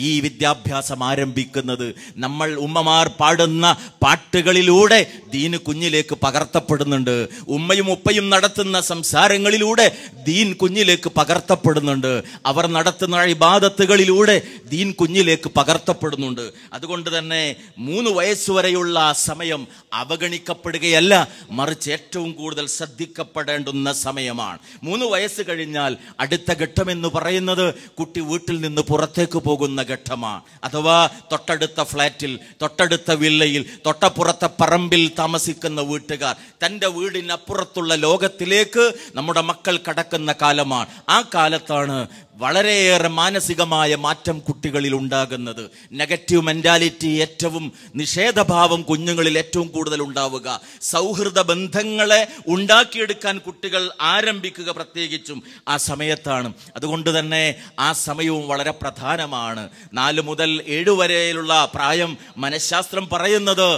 ഈ വിദ്യാഭ്യാസം ആരംഭിക്കുന്നത് നമ്മൾ ഉമ്മമാർ പാടുന്ന പാട്ടുകളിലൂടെ ദീന് കുഞ്ഞിലേക്ക് പകർത്തപ്പെടുന്നുണ്ട് ഉമ്മയും ഉപ്പയും നടത്തുന്ന സംസാരങ്ങളിലൂടെ ദീൻ കുഞ്ഞിലേക്ക് പകർത്തപ്പെടുന്നുണ്ട് അവർ നടത്തുന്ന ഇബാദത്തുകളിലൂടെ ദീൻ കുഞ്ഞിലേക്ക് പകർത്തപ്പെടുന്നുണ്ട് അതുകൊണ്ട് തന്നെ മൂന്ന് വയസ്സുവരെയുള്ള സമയം അവഗണിക്കപ്പെടുകയല്ല മറിച്ച് ഏറ്റവും കൂടുതൽ ശ്രദ്ധിക്കപ്പെടേണ്ടുന്ന സമയമാണ് മൂന്ന് വയസ്സ് കഴിഞ്ഞാൽ അടുത്ത ഘട്ടമെന്ന് പറയുന്നത് കുട്ടി വീട്ടിൽ നിന്ന് പുറത്തേക്ക് പോകുന്ന ഘട്ടമാണ് അഥവാ തൊട്ടടുത്ത ഫ്ലാറ്റിൽ തൊട്ടടുത്ത വില്ലയിൽ തൊട്ടപ്പുറത്തെ പറമ്പിൽ താമസിക്കുന്ന വീട്ടുകാർ തൻ്റെ വീടിനപ്പുറത്തുള്ള ലോകത്തിലേക്ക് നമ്മുടെ മക്കൾ കടക്കുന്ന കാലമാണ് ആ കാലത്താണ് വളരെയേറെ മാനസികമായ മാറ്റം കുട്ടികളിൽ ഉണ്ടാകുന്നത് നെഗറ്റീവ് മെൻറ്റാലിറ്റി ഏറ്റവും നിഷേധഭാവം കുഞ്ഞുങ്ങളിൽ ഏറ്റവും കൂടുതൽ ഉണ്ടാവുക സൗഹൃദ ബന്ധങ്ങളെ ഉണ്ടാക്കിയെടുക്കാൻ കുട്ടികൾ ആരംഭിക്കുക പ്രത്യേകിച്ചും ആ സമയത്താണ് അതുകൊണ്ട് തന്നെ ആ സമയവും വളരെ പ്രധാനമാണ് നാല് മുതൽ ഏഴ് വരെയുള്ള പ്രായം മനഃശാസ്ത്രം പറയുന്നത്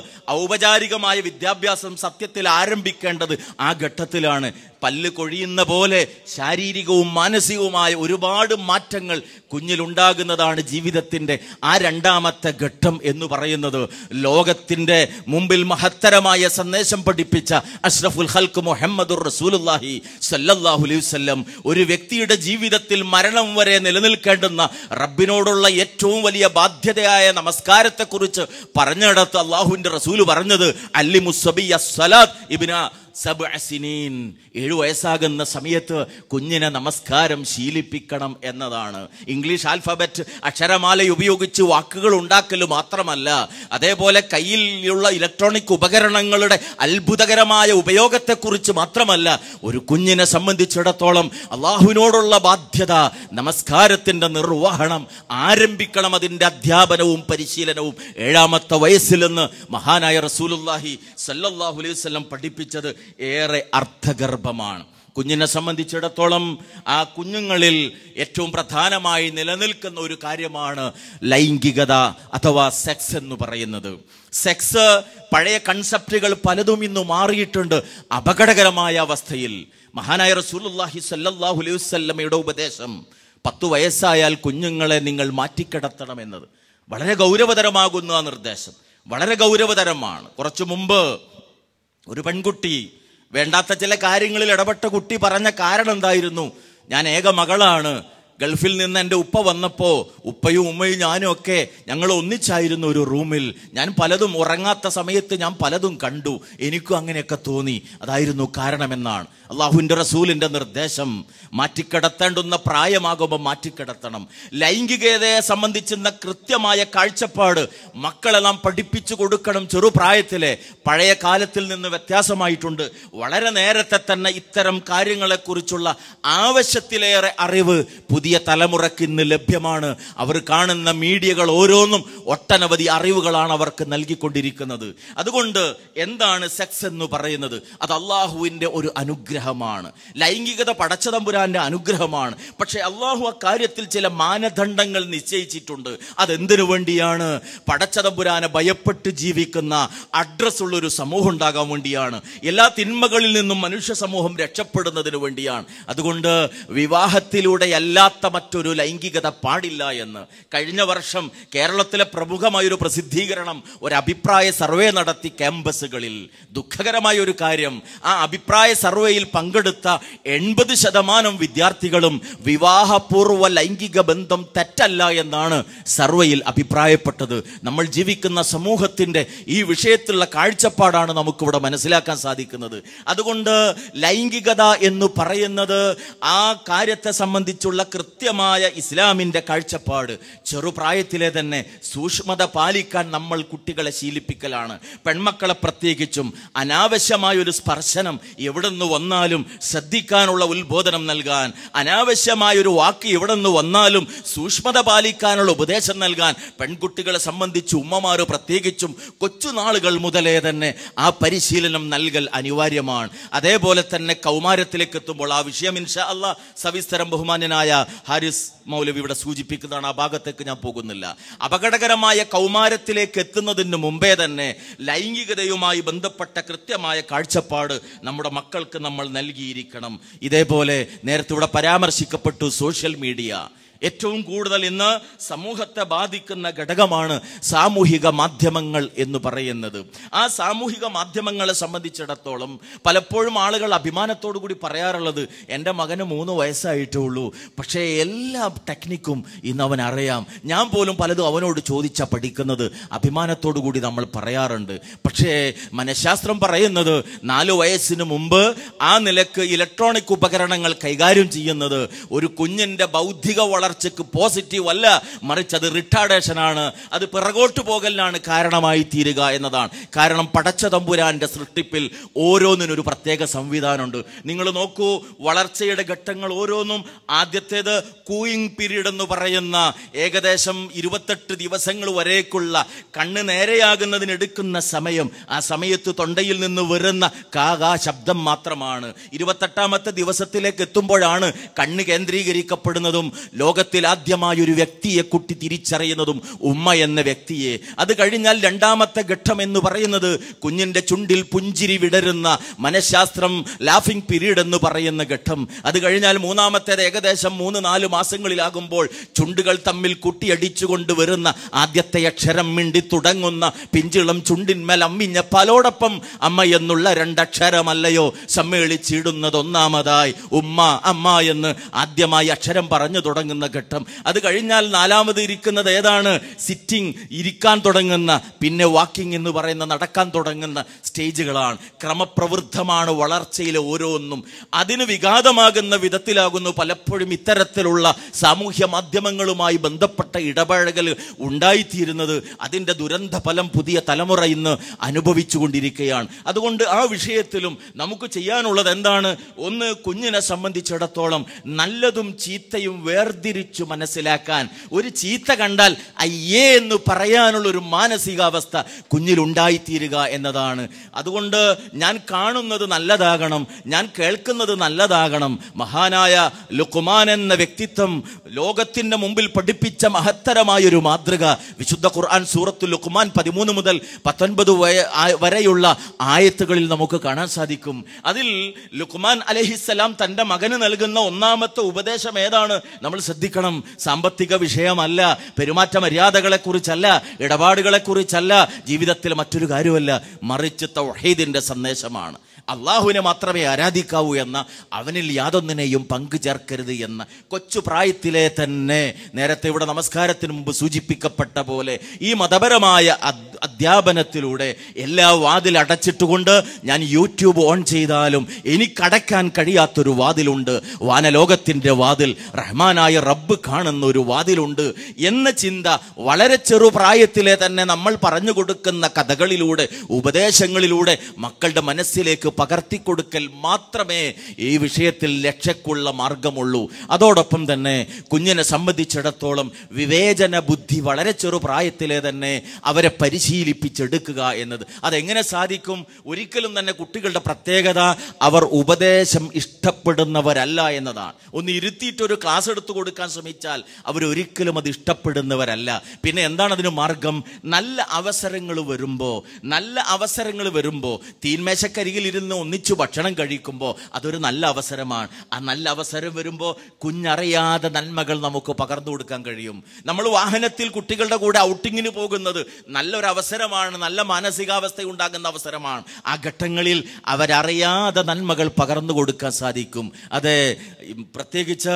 ഔപചാരികമായ വിദ്യാഭ്യാസം സത്യത്തിൽ ആരംഭിക്കേണ്ടത് ആ ഘട്ടത്തിലാണ് പല്ല് കൊഴിയുന്ന പോലെ ശാരീരികവും മാനസികവുമായ ഒരുപാട് മാറ്റങ്ങൾ കുഞ്ഞിലുണ്ടാകുന്നതാണ് ജീവിതത്തിൻ്റെ ആ രണ്ടാമത്തെ ഘട്ടം എന്ന് പറയുന്നത് ലോകത്തിൻ്റെ മുമ്പിൽ മഹത്തരമായ സന്ദേശം പഠിപ്പിച്ച അഷ്റഫുൽ ഹൽക്ക് മുഹമ്മദ് റസൂലുല്ലാഹി സല്ലല്ലാഹു അലൈഹി വല്ലം ഒരു വ്യക്തിയുടെ ജീവിതത്തിൽ മരണം വരെ നിലനിൽക്കേണ്ടുന്ന റബ്ബിനോടുള്ള ഏറ്റവും വലിയ ബാധ്യതയായ നമസ്കാരത്തെക്കുറിച്ച് പറഞ്ഞിടത്ത് അള്ളാഹുവിൻ്റെ റസൂല് പറഞ്ഞത് അല്ലി മുസബി അസ്സലാദ് ഇബിന സബ് ഏഴു വയസ്സാകുന്ന സമയത്ത് കുഞ്ഞിനെ നമസ്കാരം ശീലിപ്പിക്കണം എന്നതാണ് ഇംഗ്ലീഷ് ആൽഫബറ്റ് അക്ഷരമാല ഉപയോഗിച്ച് വാക്കുകൾ ഉണ്ടാക്കൽ മാത്രമല്ല അതേപോലെ കയ്യിലുള്ള ഇലക്ട്രോണിക് ഉപകരണങ്ങളുടെ അത്ഭുതകരമായ ഉപയോഗത്തെക്കുറിച്ച് മാത്രമല്ല ഒരു കുഞ്ഞിനെ സംബന്ധിച്ചിടത്തോളം അള്ളാഹുവിനോടുള്ള ബാധ്യത നമസ്കാരത്തിൻ്റെ നിർവഹണം ആരംഭിക്കണം അതിൻ്റെ അധ്യാപനവും പരിശീലനവും ഏഴാമത്തെ വയസ്സിൽ നിന്ന് മഹാനായ റസൂലുല്ലാഹി സല്ലല്ലാഹു അലൈഹി വസല്ലം പഠിപ്പിച്ചത് ഏറെ അർത്ഥഗർഭമാണ് കുഞ്ഞിനെ സംബന്ധിച്ചിടത്തോളം ആ കുഞ്ഞുങ്ങളിൽ ഏറ്റവും പ്രധാനമായി നിലനിൽക്കുന്ന ഒരു കാര്യമാണ് ലൈംഗികത അഥവാ സെക്സ് എന്ന് പറയുന്നത് സെക്സ് പഴയ കൺസെപ്റ്റുകൾ പലതും ഇന്ന് മാറിയിട്ടുണ്ട് അപകടകരമായ അവസ്ഥയിൽ മഹാനായ റസൂലുല്ലാഹി സല്ലാഹു അലൈഹി വസല്ലമയുടെ ഉപദേശം പത്തു വയസ്സായാൽ കുഞ്ഞുങ്ങളെ നിങ്ങൾ മാറ്റിക്കിടത്തണം എന്നത് വളരെ ഗൗരവതരമാകുന്ന ആ നിർദ്ദേശം വളരെ ഗൗരവതരമാണ് കുറച്ചു മുമ്പ് ഒരു പെൺകുട്ടി വേണ്ടാത്ത ചില കാര്യങ്ങളിൽ ഇടപെട്ട കുട്ടി പറഞ്ഞ കാരണം എന്തായിരുന്നു ഞാൻ ഏക മകളാണ് ഗൾഫിൽ നിന്ന് എൻ്റെ ഉപ്പ വന്നപ്പോൾ ഉപ്പയും ഉമ്മയും ഞാനും ഒക്കെ ഞങ്ങൾ ഒന്നിച്ചായിരുന്നു ഒരു റൂമിൽ ഞാൻ പലതും ഉറങ്ങാത്ത സമയത്ത് ഞാൻ പലതും കണ്ടു എനിക്കും അങ്ങനെയൊക്കെ തോന്നി അതായിരുന്നു കാരണമെന്നാണ് അള്ളാഹുവിൻ്റെ റസൂലിൻ്റെ നിർദ്ദേശം മാറ്റിക്കിടത്തേണ്ടുന്ന പ്രായമാകുമ്പോൾ മാറ്റിക്കിടത്തണം ലൈംഗികതയെ സംബന്ധിച്ചുന്ന കൃത്യമായ കാഴ്ചപ്പാട് മക്കളെ നാം പഠിപ്പിച്ചു കൊടുക്കണം ചെറുപ്രായത്തിലെ പഴയ കാലത്തിൽ നിന്ന് വ്യത്യാസമായിട്ടുണ്ട് വളരെ നേരത്തെ തന്നെ ഇത്തരം കാര്യങ്ങളെക്കുറിച്ചുള്ള ആവശ്യത്തിലേറെ അറിവ് പുതിയ പുതിയ തലമുറയ്ക്ക് ഇന്ന് ലഭ്യമാണ് അവർ കാണുന്ന മീഡിയകൾ ഓരോന്നും ഒട്ടനവധി അറിവുകളാണ് അവർക്ക് നൽകിക്കൊണ്ടിരിക്കുന്നത് അതുകൊണ്ട് എന്താണ് സെക്സ് എന്ന് പറയുന്നത് അത് അള്ളാഹുവിൻ്റെ ഒരു അനുഗ്രഹമാണ് ലൈംഗികത പടച്ചതമ്പുരാൻ്റെ അനുഗ്രഹമാണ് പക്ഷേ അള്ളാഹു അക്കാര്യത്തിൽ ചില മാനദണ്ഡങ്ങൾ നിശ്ചയിച്ചിട്ടുണ്ട് അതെന്തിനു വേണ്ടിയാണ് പടച്ചതമ്പുരാനെ ഭയപ്പെട്ട് ജീവിക്കുന്ന അഡ്രസ്സുള്ള ഒരു സമൂഹം ഉണ്ടാകാൻ വേണ്ടിയാണ് എല്ലാ തിന്മകളിൽ നിന്നും മനുഷ്യ സമൂഹം രക്ഷപ്പെടുന്നതിന് വേണ്ടിയാണ് അതുകൊണ്ട് വിവാഹത്തിലൂടെയല്ല ഇല്ലാത്ത മറ്റൊരു ലൈംഗികത പാടില്ല എന്ന് കഴിഞ്ഞ വർഷം കേരളത്തിലെ പ്രമുഖമായൊരു പ്രസിദ്ധീകരണം ഒരു അഭിപ്രായ സർവേ നടത്തി ക്യാമ്പസുകളിൽ ദുഃഖകരമായ ഒരു കാര്യം ആ അഭിപ്രായ സർവേയിൽ പങ്കെടുത്ത എൺപത് ശതമാനം വിദ്യാർത്ഥികളും വിവാഹപൂർവ്വ ലൈംഗിക ബന്ധം തെറ്റല്ല എന്നാണ് സർവേയിൽ അഭിപ്രായപ്പെട്ടത് നമ്മൾ ജീവിക്കുന്ന സമൂഹത്തിൻ്റെ ഈ വിഷയത്തിലുള്ള കാഴ്ചപ്പാടാണ് നമുക്കിവിടെ മനസ്സിലാക്കാൻ സാധിക്കുന്നത് അതുകൊണ്ട് ലൈംഗികത എന്ന് പറയുന്നത് ആ കാര്യത്തെ സംബന്ധിച്ചുള്ള കൃത്യമായ ഇസ്ലാമിൻ്റെ കാഴ്ചപ്പാട് ചെറുപ്രായത്തിലെ തന്നെ സൂക്ഷ്മത പാലിക്കാൻ നമ്മൾ കുട്ടികളെ ശീലിപ്പിക്കലാണ് പെൺമക്കളെ പ്രത്യേകിച്ചും അനാവശ്യമായ ഒരു സ്പർശനം എവിടെ വന്നാലും ശ്രദ്ധിക്കാനുള്ള ഉത്ബോധനം നൽകാൻ അനാവശ്യമായ ഒരു വാക്ക് എവിടെ വന്നാലും സൂക്ഷ്മത പാലിക്കാനുള്ള ഉപദേശം നൽകാൻ പെൺകുട്ടികളെ സംബന്ധിച്ച് ഉമ്മമാർ പ്രത്യേകിച്ചും കൊച്ചുനാളുകൾ മുതലേ തന്നെ ആ പരിശീലനം നൽകൽ അനിവാര്യമാണ് അതേപോലെ തന്നെ കൗമാരത്തിലേക്ക് എത്തുമ്പോൾ ആ വിഷയം ഇൻഷാ അല്ല സവിസ്തരം ബഹുമാനനായ ഹാരിസ് മൗലവി ഇവിടെ സൂചിപ്പിക്കുന്നതാണ് ആ ഭാഗത്തേക്ക് ഞാൻ പോകുന്നില്ല അപകടകരമായ കൗമാരത്തിലേക്ക് എത്തുന്നതിന് മുമ്പേ തന്നെ ലൈംഗികതയുമായി ബന്ധപ്പെട്ട കൃത്യമായ കാഴ്ചപ്പാട് നമ്മുടെ മക്കൾക്ക് നമ്മൾ നൽകിയിരിക്കണം ഇതേപോലെ നേരത്തെ ഇവിടെ പരാമർശിക്കപ്പെട്ടു സോഷ്യൽ മീഡിയ ഏറ്റവും കൂടുതൽ ഇന്ന് സമൂഹത്തെ ബാധിക്കുന്ന ഘടകമാണ് സാമൂഹിക മാധ്യമങ്ങൾ എന്ന് പറയുന്നത് ആ സാമൂഹിക മാധ്യമങ്ങളെ സംബന്ധിച്ചിടത്തോളം പലപ്പോഴും ആളുകൾ അഭിമാനത്തോടു കൂടി പറയാറുള്ളത് എൻ്റെ മകന് മൂന്ന് വയസ്സായിട്ടേ ഉള്ളൂ പക്ഷേ എല്ലാ ടെക്നിക്കും ഇന്ന് അവൻ അറിയാം ഞാൻ പോലും പലതും അവനോട് ചോദിച്ചാൽ പഠിക്കുന്നത് അഭിമാനത്തോടു കൂടി നമ്മൾ പറയാറുണ്ട് പക്ഷേ മനഃശാസ്ത്രം പറയുന്നത് നാല് വയസ്സിന് മുമ്പ് ആ നിലക്ക് ഇലക്ട്രോണിക് ഉപകരണങ്ങൾ കൈകാര്യം ചെയ്യുന്നത് ഒരു കുഞ്ഞിൻ്റെ ബൗദ്ധിക വളർച്ച വളർച്ചയ്ക്ക് പോസിറ്റീവ് അല്ല മറിച്ച് അത് ആണ് അത് പിറകോട്ട് പോകലിനാണ് കാരണമായി തീരുക എന്നതാണ് കാരണം പടച്ച തമ്പുരാൻ്റെ സൃഷ്ടിപ്പിൽ ഓരോന്നിനൊരു പ്രത്യേക സംവിധാനമുണ്ട് നിങ്ങൾ നോക്കൂ വളർച്ചയുടെ ഘട്ടങ്ങൾ ഓരോന്നും ആദ്യത്തേത് കൂയിങ് പീരീഡ് എന്ന് പറയുന്ന ഏകദേശം ഇരുപത്തെട്ട് ദിവസങ്ങൾ വരേക്കുള്ള കണ്ണ് നേരെയാകുന്നതിന് എടുക്കുന്ന സമയം ആ സമയത്ത് തൊണ്ടയിൽ നിന്ന് വരുന്ന കാകാ ശബ്ദം മാത്രമാണ് ഇരുപത്തെട്ടാമത്തെ ദിവസത്തിലേക്ക് എത്തുമ്പോഴാണ് കണ്ണ് കേന്ദ്രീകരിക്കപ്പെടുന്നതും ലോക ലോകത്തിൽ ആദ്യമായ ഒരു വ്യക്തിയെ കുട്ടി തിരിച്ചറിയുന്നതും ഉമ്മ എന്ന വ്യക്തിയെ അത് കഴിഞ്ഞാൽ രണ്ടാമത്തെ ഘട്ടം എന്ന് പറയുന്നത് കുഞ്ഞിൻ്റെ ചുണ്ടിൽ പുഞ്ചിരി വിടരുന്ന മനഃശാസ്ത്രം ലാഫിംഗ് പീരീഡ് എന്ന് പറയുന്ന ഘട്ടം അത് കഴിഞ്ഞാൽ മൂന്നാമത്തേത് ഏകദേശം മൂന്ന് നാല് മാസങ്ങളിലാകുമ്പോൾ ചുണ്ടുകൾ തമ്മിൽ കുട്ടിയടിച്ചു കൊണ്ടുവരുന്ന ആദ്യത്തെ അക്ഷരം മിണ്ടി തുടങ്ങുന്ന പിഞ്ചിളം ചുണ്ടിന്മേൽ അമ്മിഞ്ഞ പലോടൊപ്പം അമ്മ എന്നുള്ള രണ്ടക്ഷരമല്ലയോ സമ്മേളിച്ചിടുന്നത് ഒന്നാമതായി ഉമ്മ അമ്മ എന്ന് ആദ്യമായി അക്ഷരം പറഞ്ഞു തുടങ്ങുന്ന ഘട്ടം അത് കഴിഞ്ഞാൽ നാലാമത് ഇരിക്കുന്നത് ഏതാണ് സിറ്റിംഗ് ഇരിക്കാൻ തുടങ്ങുന്ന പിന്നെ വാക്കിംഗ് എന്ന് പറയുന്ന നടക്കാൻ തുടങ്ങുന്ന സ്റ്റേജുകളാണ് ക്രമപ്രവൃദ്ധമാണ് വളർച്ചയിലെ ഓരോന്നും അതിന് വിഘാതമാകുന്ന വിധത്തിലാകുന്നു പലപ്പോഴും ഇത്തരത്തിലുള്ള സാമൂഹ്യ മാധ്യമങ്ങളുമായി ബന്ധപ്പെട്ട ഇടപഴകൽ ഉണ്ടായിത്തീരുന്നത് അതിൻ്റെ ദുരന്ത ഫലം പുതിയ തലമുറ ഇന്ന് അനുഭവിച്ചുകൊണ്ടിരിക്കുകയാണ് അതുകൊണ്ട് ആ വിഷയത്തിലും നമുക്ക് ചെയ്യാനുള്ളത് എന്താണ് ഒന്ന് കുഞ്ഞിനെ സംബന്ധിച്ചിടത്തോളം നല്ലതും ചീത്തയും വേർതി തിരിച്ചു മനസ്സിലാക്കാൻ ഒരു ചീത്ത കണ്ടാൽ അയ്യേ എന്ന് പറയാനുള്ള ഒരു മാനസികാവസ്ഥ കുഞ്ഞിലുണ്ടായിത്തീരുക എന്നതാണ് അതുകൊണ്ട് ഞാൻ കാണുന്നത് നല്ലതാകണം ഞാൻ കേൾക്കുന്നത് നല്ലതാകണം മഹാനായ ലുക്കുമാൻ എന്ന വ്യക്തിത്വം ലോകത്തിൻ്റെ മുമ്പിൽ പഠിപ്പിച്ച മഹത്തരമായൊരു മാതൃക വിശുദ്ധ ഖുർആൻ സൂറത്ത് ലുക്കുമാൻ പതിമൂന്ന് മുതൽ പത്തൊൻപത് വരെയുള്ള ആയത്തുകളിൽ നമുക്ക് കാണാൻ സാധിക്കും അതിൽ ലുക്കുമാൻ അലഹിസ്സലാം തൻ്റെ മകന് നൽകുന്ന ഒന്നാമത്തെ ഉപദേശം ഏതാണ് നമ്മൾ ശ്രദ്ധ ശ്രദ്ധിക്കണം സാമ്പത്തിക വിഷയമല്ല പെരുമാറ്റ മര്യാദകളെക്കുറിച്ചല്ല ഇടപാടുകളെക്കുറിച്ചല്ല ജീവിതത്തിൽ മറ്റൊരു കാര്യമല്ല മറിച്ച് തൗഹീദിന്റെ സന്ദേശമാണ് അള്ളാഹുവിനെ മാത്രമേ ആരാധിക്കാവൂ എന്ന അവനിൽ യാതൊന്നിനെയും പങ്കു ചേർക്കരുത് എന്ന കൊച്ചു പ്രായത്തിലെ തന്നെ നേരത്തെ ഇവിടെ നമസ്കാരത്തിന് മുമ്പ് സൂചിപ്പിക്കപ്പെട്ട പോലെ ഈ മതപരമായ അധ്യാപനത്തിലൂടെ എല്ലാ വാതിൽ അടച്ചിട്ടുകൊണ്ട് ഞാൻ യൂട്യൂബ് ഓൺ ചെയ്താലും എനിക്കടയ്ക്കാൻ കഴിയാത്തൊരു വാതിലുണ്ട് വാനലോകത്തിൻ്റെ വാതിൽ റഹ്മാനായ റബ്ബ് കാണുന്ന ഒരു വാതിലുണ്ട് എന്ന ചിന്ത വളരെ ചെറു തന്നെ നമ്മൾ പറഞ്ഞു കൊടുക്കുന്ന കഥകളിലൂടെ ഉപദേശങ്ങളിലൂടെ മക്കളുടെ മനസ്സിലേക്ക് പകർത്തിക്കൊടുക്കൽ മാത്രമേ ഈ വിഷയത്തിൽ രക്ഷക്കുള്ള മാർഗമുള്ളൂ അതോടൊപ്പം തന്നെ കുഞ്ഞിനെ സംബന്ധിച്ചിടത്തോളം വിവേചന ബുദ്ധി വളരെ ചെറു തന്നെ അവരെ പരിശീലിക്കും പരിശീലിപ്പിച്ചെടുക്കുക എന്നത് അതെങ്ങനെ സാധിക്കും ഒരിക്കലും തന്നെ കുട്ടികളുടെ പ്രത്യേകത അവർ ഉപദേശം ഇഷ്ടപ്പെടുന്നവരല്ല എന്നതാണ് ഒന്ന് ഇരുത്തിയിട്ടൊരു ക്ലാസ് എടുത്തു കൊടുക്കാൻ ശ്രമിച്ചാൽ ഒരിക്കലും അത് ഇഷ്ടപ്പെടുന്നവരല്ല പിന്നെ എന്താണ് അതിന് മാർഗം നല്ല അവസരങ്ങൾ വരുമ്പോൾ നല്ല അവസരങ്ങൾ വരുമ്പോൾ തീന്മേശക്കരികിൽ ഇരുന്ന് ഒന്നിച്ചു ഭക്ഷണം കഴിക്കുമ്പോൾ അതൊരു നല്ല അവസരമാണ് ആ നല്ല അവസരം വരുമ്പോൾ കുഞ്ഞറിയാതെ നന്മകൾ നമുക്ക് പകർന്നു കൊടുക്കാൻ കഴിയും നമ്മൾ വാഹനത്തിൽ കുട്ടികളുടെ കൂടെ ഔട്ടിങ്ങിന് പോകുന്നത് നല്ലൊരു അവസരമാണ് നല്ല മാനസികാവസ്ഥ ഉണ്ടാകുന്ന അവസരമാണ് ആ ഘട്ടങ്ങളിൽ അവരറിയാതെ നന്മകൾ പകർന്നു കൊടുക്കാൻ സാധിക്കും അത് പ്രത്യേകിച്ച്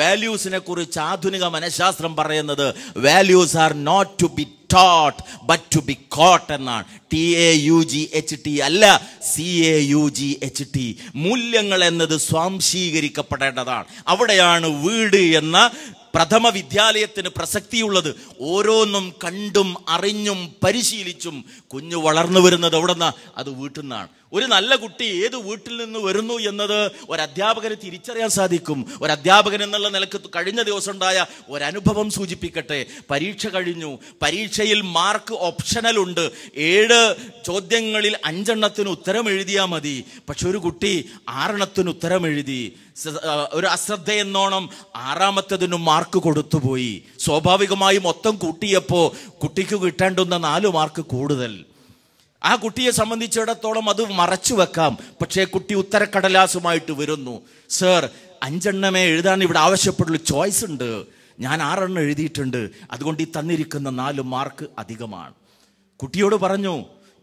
വാല്യൂസിനെ കുറിച്ച് ആധുനിക മനഃശാസ്ത്രം പറയുന്നത് values are not to be taught but to be caught എന്നാണ് T A U G H T അല്ല C A U G H T മൂല്യങ്ങൾ എന്നത് സ്വാംശീകരിക്കപ്പെടേണ്ടതാണ് അവിടെയാണ് വീട് എന്ന പ്രഥമ വിദ്യാലയത്തിന് പ്രസക്തിയുള്ളത് ഓരോന്നും കണ്ടും അറിഞ്ഞും പരിശീലിച്ചും കുഞ്ഞു വളർന്നു വരുന്നത് എവിടെ അത് വീട്ടിൽ നിന്നാണ് ഒരു നല്ല കുട്ടി ഏത് വീട്ടിൽ നിന്ന് വരുന്നു എന്നത് ഒരു അധ്യാപകന് തിരിച്ചറിയാൻ സാധിക്കും ഒരു അധ്യാപകൻ എന്നുള്ള നിലക്ക് കഴിഞ്ഞ ദിവസം ഉണ്ടായ ഒരനുഭവം സൂചിപ്പിക്കട്ടെ പരീക്ഷ കഴിഞ്ഞു പരീക്ഷയിൽ മാർക്ക് ഓപ്ഷണൽ ഉണ്ട് ഏഴ് ചോദ്യങ്ങളിൽ അഞ്ചെണ്ണത്തിന് ഉത്തരം എഴുതിയാൽ മതി പക്ഷെ ഒരു കുട്ടി ആറെണ്ണത്തിന് ഉത്തരം എഴുതി ഒരു അശ്രദ്ധ എന്നോണം ആറാമത്തതിന് മാർക്ക് കൊടുത്തുപോയി സ്വാഭാവികമായി മൊത്തം കൂട്ടിയപ്പോൾ കുട്ടിക്ക് കിട്ടേണ്ടുന്ന നാല് മാർക്ക് കൂടുതൽ ആ കുട്ടിയെ സംബന്ധിച്ചിടത്തോളം അത് മറച്ചു വെക്കാം പക്ഷേ കുട്ടി ഉത്തരക്കടലാസുമായിട്ട് വരുന്നു സർ അഞ്ചെണ്ണമേ എഴുതാൻ ഇവിടെ ആവശ്യപ്പെട്ടുള്ള ചോയ്സ് ഉണ്ട് ഞാൻ ആറെണ്ണം എഴുതിയിട്ടുണ്ട് അതുകൊണ്ട് ഈ തന്നിരിക്കുന്ന നാല് മാർക്ക് അധികമാണ് കുട്ടിയോട് പറഞ്ഞു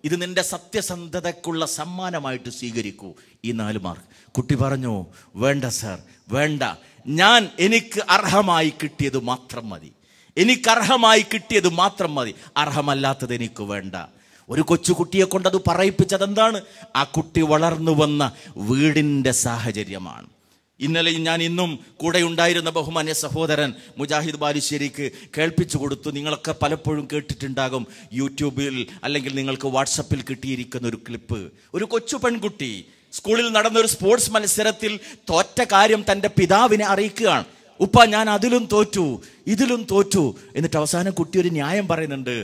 ഇത് നിന്റെ സത്യസന്ധതയ്ക്കുള്ള സമ്മാനമായിട്ട് സ്വീകരിക്കൂ ഈ നാല് മാർക്ക് കുട്ടി പറഞ്ഞു വേണ്ട സർ വേണ്ട ഞാൻ എനിക്ക് അർഹമായി കിട്ടിയത് മാത്രം മതി എനിക്ക് അർഹമായി കിട്ടിയത് മാത്രം മതി അർഹമല്ലാത്തത് എനിക്ക് വേണ്ട ഒരു കൊച്ചു കുട്ടിയെ കൊണ്ടത് പറയിപ്പിച്ചത് എന്താണ് ആ കുട്ടി വളർന്നു വന്ന വീടിൻ്റെ സാഹചര്യമാണ് ഇന്നലെ ഞാൻ ഇന്നും കൂടെ ഉണ്ടായിരുന്ന ബഹുമാന്യ സഹോദരൻ മുജാഹിദ് ബാലുശ്ശേരിക്ക് കേൾപ്പിച്ചു കൊടുത്തു നിങ്ങളൊക്കെ പലപ്പോഴും കേട്ടിട്ടുണ്ടാകും യൂട്യൂബിൽ അല്ലെങ്കിൽ നിങ്ങൾക്ക് വാട്സപ്പിൽ കിട്ടിയിരിക്കുന്ന ഒരു ക്ലിപ്പ് ഒരു കൊച്ചു പെൺകുട്ടി സ്കൂളിൽ നടന്ന ഒരു സ്പോർട്സ് മത്സരത്തിൽ തോറ്റ കാര്യം തൻ്റെ പിതാവിനെ അറിയിക്കുകയാണ് ഉപ്പ ഞാൻ അതിലും തോറ്റു ഇതിലും തോറ്റു എന്നിട്ട് അവസാനം കുട്ടി ഒരു ന്യായം പറയുന്നുണ്ട്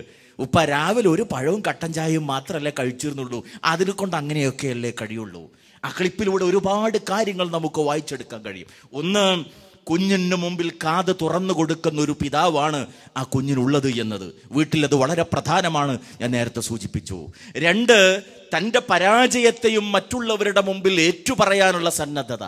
ഉപ്പ രാവിലെ ഒരു പഴവും കട്ടൻ ചായയും മാത്രമല്ലേ കഴിച്ചിരുന്നുള്ളൂ അതിനെ കൊണ്ട് അങ്ങനെയൊക്കെയല്ലേ കഴിയുള്ളൂ ആ ക്ലിപ്പിലൂടെ ഒരുപാട് കാര്യങ്ങൾ നമുക്ക് വായിച്ചെടുക്കാൻ കഴിയും ഒന്ന് കുഞ്ഞിന് മുമ്പിൽ കാത് തുറന്നു കൊടുക്കുന്ന ഒരു പിതാവാണ് ആ കുഞ്ഞിനുള്ളത് എന്നത് വീട്ടിലത് വളരെ പ്രധാനമാണ് ഞാൻ നേരത്തെ സൂചിപ്പിച്ചു രണ്ട് തൻ്റെ പരാജയത്തെയും മറ്റുള്ളവരുടെ മുമ്പിൽ ഏറ്റുപറയാനുള്ള സന്നദ്ധത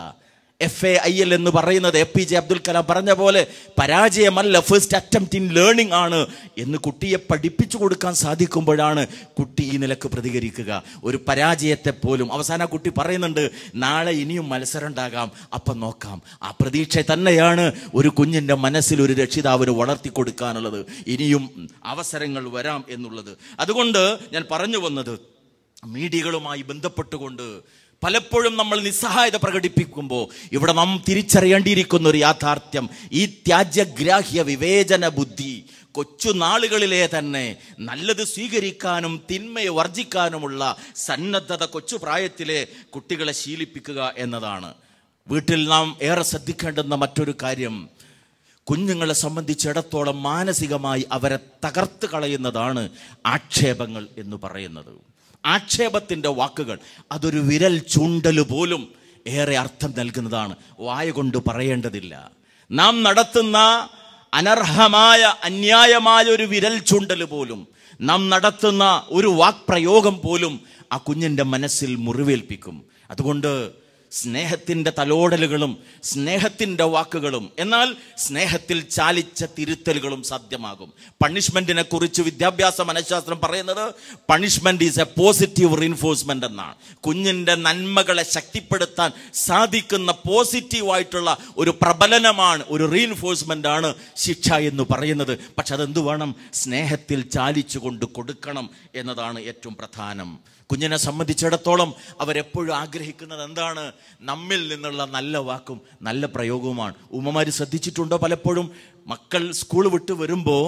എഫ് എ ഐ എൽ എന്ന് പറയുന്നത് A P J Abdul Kalam പറഞ്ഞ പോലെ പരാജയമല്ല ഫസ്റ്റ് അറ്റംപ്റ്റ് ഇൻ ലേണിംഗ് ആണ് എന്ന് കുട്ടിയെ പഠിപ്പിച്ചു കൊടുക്കാൻ സാധിക്കുമ്പോഴാണ് കുട്ടി ഈ നിലക്ക് പ്രതികരിക്കുക ഒരു പരാജയത്തെ പോലും അവസാന കുട്ടി പറയുന്നുണ്ട് നാളെ ഇനിയും മത്സരം ഉണ്ടാകാം അപ്പം നോക്കാം ആ പ്രതീക്ഷ തന്നെയാണ് ഒരു കുഞ്ഞിൻ്റെ മനസ്സിൽ ഒരു രക്ഷിതാവിന് വളർത്തി കൊടുക്കാനുള്ളത് ഇനിയും അവസരങ്ങൾ വരാം എന്നുള്ളത് അതുകൊണ്ട് ഞാൻ പറഞ്ഞു വന്നത് മീഡിയകളുമായി ബന്ധപ്പെട്ടുകൊണ്ട് പലപ്പോഴും നമ്മൾ നിസ്സഹായത പ്രകടിപ്പിക്കുമ്പോൾ ഇവിടെ നാം തിരിച്ചറിയേണ്ടിയിരിക്കുന്ന ഒരു യാഥാർത്ഥ്യം ഈ ത്യാജ്യഗ്രാഹ്യ വിവേചന ബുദ്ധി കൊച്ചു നാളുകളിലെ തന്നെ നല്ലത് സ്വീകരിക്കാനും തിന്മയെ വർജിക്കാനുമുള്ള സന്നദ്ധത കൊച്ചു പ്രായത്തിലെ കുട്ടികളെ ശീലിപ്പിക്കുക എന്നതാണ് വീട്ടിൽ നാം ഏറെ ശ്രദ്ധിക്കേണ്ടുന്ന മറ്റൊരു കാര്യം കുഞ്ഞുങ്ങളെ സംബന്ധിച്ചിടത്തോളം മാനസികമായി അവരെ തകർത്ത് കളയുന്നതാണ് ആക്ഷേപങ്ങൾ എന്ന് പറയുന്നത് ആക്ഷേപത്തിൻ്റെ വാക്കുകൾ അതൊരു വിരൽ ചൂണ്ടൽ പോലും ഏറെ അർത്ഥം നൽകുന്നതാണ് വായ കൊണ്ട് പറയേണ്ടതില്ല നാം നടത്തുന്ന അനർഹമായ അന്യായമായ ഒരു വിരൽ ചൂണ്ടൽ പോലും നാം നടത്തുന്ന ഒരു വാക്പ്രയോഗം പോലും ആ കുഞ്ഞിൻ്റെ മനസ്സിൽ മുറിവേൽപ്പിക്കും അതുകൊണ്ട് സ്നേഹത്തിൻ്റെ തലോടലുകളും സ്നേഹത്തിൻ്റെ വാക്കുകളും എന്നാൽ സ്നേഹത്തിൽ ചാലിച്ച തിരുത്തലുകളും സാധ്യമാകും പണിഷ്മെൻറ്റിനെ കുറിച്ച് വിദ്യാഭ്യാസ മനഃശാസ്ത്രം പറയുന്നത് punishment is a positive reinforcement എന്നാണ് കുഞ്ഞിൻ്റെ നന്മകളെ ശക്തിപ്പെടുത്താൻ സാധിക്കുന്ന പോസിറ്റീവായിട്ടുള്ള ഒരു പ്രബലനമാണ് ഒരു റീൻഫോഴ്സ്മെൻ്റ് ആണ് ശിക്ഷ എന്ന് പറയുന്നത് പക്ഷെ അതെന്തു വേണം സ്നേഹത്തിൽ ചാലിച്ചുകൊണ്ട് കൊടുക്കണം എന്നതാണ് ഏറ്റവും പ്രധാനം കുഞ്ഞിനെ സംബന്ധിച്ചിടത്തോളം അവരെപ്പോഴും ആഗ്രഹിക്കുന്നത് എന്താണ് നമ്മിൽ നിന്നുള്ള നല്ല വാക്കും നല്ല പ്രയോഗവുമാണ് ഉമ്മമാർ ശ്രദ്ധിച്ചിട്ടുണ്ടോ പലപ്പോഴും മക്കൾ സ്കൂൾ വിട്ട് വരുമ്പോൾ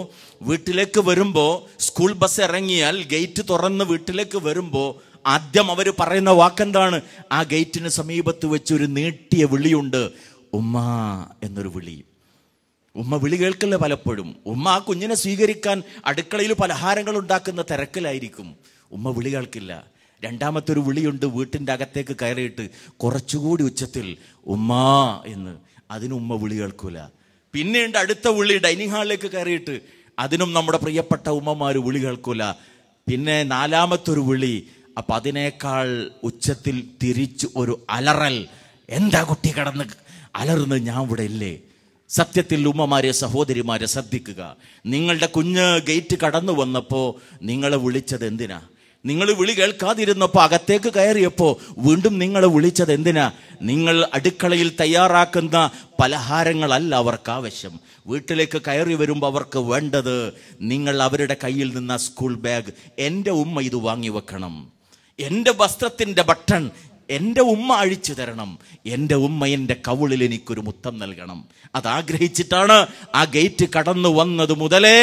വീട്ടിലേക്ക് വരുമ്പോൾ സ്കൂൾ ബസ് ഇറങ്ങിയാൽ ഗേറ്റ് തുറന്ന് വീട്ടിലേക്ക് വരുമ്പോൾ ആദ്യം അവർ പറയുന്ന വാക്കെന്താണ് ആ ഗേറ്റിന് സമീപത്ത് വെച്ച് ഒരു നീട്ടിയ വിളിയുണ്ട് ഉമ്മ എന്നൊരു വിളി ഉമ്മ വിളി കേൾക്കല്ലേ പലപ്പോഴും ഉമ്മ ആ കുഞ്ഞിനെ സ്വീകരിക്കാൻ അടുക്കളയിൽ പലഹാരങ്ങൾ ഉണ്ടാക്കുന്ന തിരക്കിലായിരിക്കും ഉമ്മ വിളി കേൾക്കില്ല രണ്ടാമത്തെ ഒരു വിളിയുണ്ട് വീട്ടിൻ്റെ അകത്തേക്ക് കയറിയിട്ട് കുറച്ചുകൂടി ഉച്ചത്തിൽ ഉമ്മാ എന്ന് അതിനും ഉമ്മ വിളി കേൾക്കൂല പിന്നെയുണ്ട് അടുത്ത വിളി ഡൈനിങ് ഹാളിലേക്ക് കയറിയിട്ട് അതിനും നമ്മുടെ പ്രിയപ്പെട്ട ഉമ്മമാർ വിളി കേൾക്കൂല പിന്നെ നാലാമത്തൊരു വിളി അപ്പം അതിനേക്കാൾ ഉച്ചത്തിൽ തിരിച്ച് ഒരു അലറൽ എന്താ കുട്ടി കിടന്ന് അലർന്ന് ഞാൻ ഇവിടെ ഇല്ലേ സത്യത്തിൽ ഉമ്മമാരെ സഹോദരിമാരെ ശ്രദ്ധിക്കുക നിങ്ങളുടെ കുഞ്ഞ് ഗേറ്റ് കടന്നു വന്നപ്പോൾ നിങ്ങളെ വിളിച്ചത് എന്തിനാ നിങ്ങൾ വിളി കേൾക്കാതിരുന്നപ്പോൾ അകത്തേക്ക് കയറിയപ്പോൾ വീണ്ടും നിങ്ങളെ വിളിച്ചത് എന്തിനാ നിങ്ങൾ അടുക്കളയിൽ തയ്യാറാക്കുന്ന പലഹാരങ്ങളല്ല അവർക്ക് ആവശ്യം വീട്ടിലേക്ക് കയറി വരുമ്പോൾ അവർക്ക് വേണ്ടത് നിങ്ങൾ അവരുടെ കയ്യിൽ നിന്ന് സ്കൂൾ ബാഗ് എൻ്റെ ഉമ്മ ഇത് വാങ്ങി വെക്കണം എൻ്റെ വസ്ത്രത്തിൻ്റെ ബട്ടൺ എൻ്റെ ഉമ്മ അഴിച്ചു തരണം എൻ്റെ ഉമ്മ എൻ്റെ കവിളിൽ എനിക്കൊരു മുത്തം നൽകണം അതാഗ്രഹിച്ചിട്ടാണ് ആ ഗേറ്റ് കടന്നു വന്നത് മുതലേ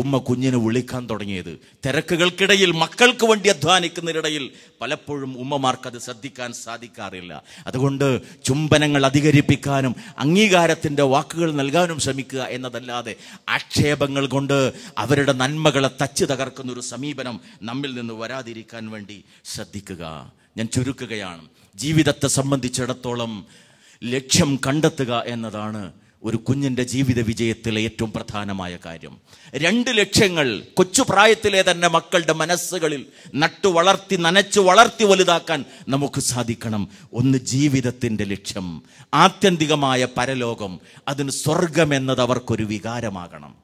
ഉമ്മ കുഞ്ഞിനെ വിളിക്കാൻ തുടങ്ങിയത് തിരക്കുകൾക്കിടയിൽ മക്കൾക്ക് വേണ്ടി അധ്വാനിക്കുന്നതിനിടയിൽ പലപ്പോഴും ഉമ്മമാർക്ക് അത് ശ്രദ്ധിക്കാൻ സാധിക്കാറില്ല അതുകൊണ്ട് ചുംബനങ്ങൾ അധികരിപ്പിക്കാനും അംഗീകാരത്തിൻ്റെ വാക്കുകൾ നൽകാനും ശ്രമിക്കുക എന്നതല്ലാതെ ആക്ഷേപങ്ങൾ കൊണ്ട് അവരുടെ നന്മകളെ തച്ചു തകർക്കുന്ന ഒരു സമീപനം നമ്മിൽ നിന്ന് വരാതിരിക്കാൻ വേണ്ടി ശ്രദ്ധിക്കുക ഞാൻ ചുരുക്കുകയാണ് ജീവിതത്തെ സംബന്ധിച്ചിടത്തോളം ലക്ഷ്യം കണ്ടെത്തുക എന്നതാണ് ഒരു കുഞ്ഞിൻ്റെ ജീവിത വിജയത്തിലെ ഏറ്റവും പ്രധാനമായ കാര്യം രണ്ട് ലക്ഷ്യങ്ങൾ കൊച്ചു പ്രായത്തിലെ തന്നെ മക്കളുടെ മനസ്സുകളിൽ നട്ടു വളർത്തി നനച്ചു വളർത്തി വലുതാക്കാൻ നമുക്ക് സാധിക്കണം ഒന്ന് ജീവിതത്തിൻ്റെ ലക്ഷ്യം ആത്യന്തികമായ പരലോകം അതിന് സ്വർഗം എന്നത് അവർക്കൊരു വികാരമാകണം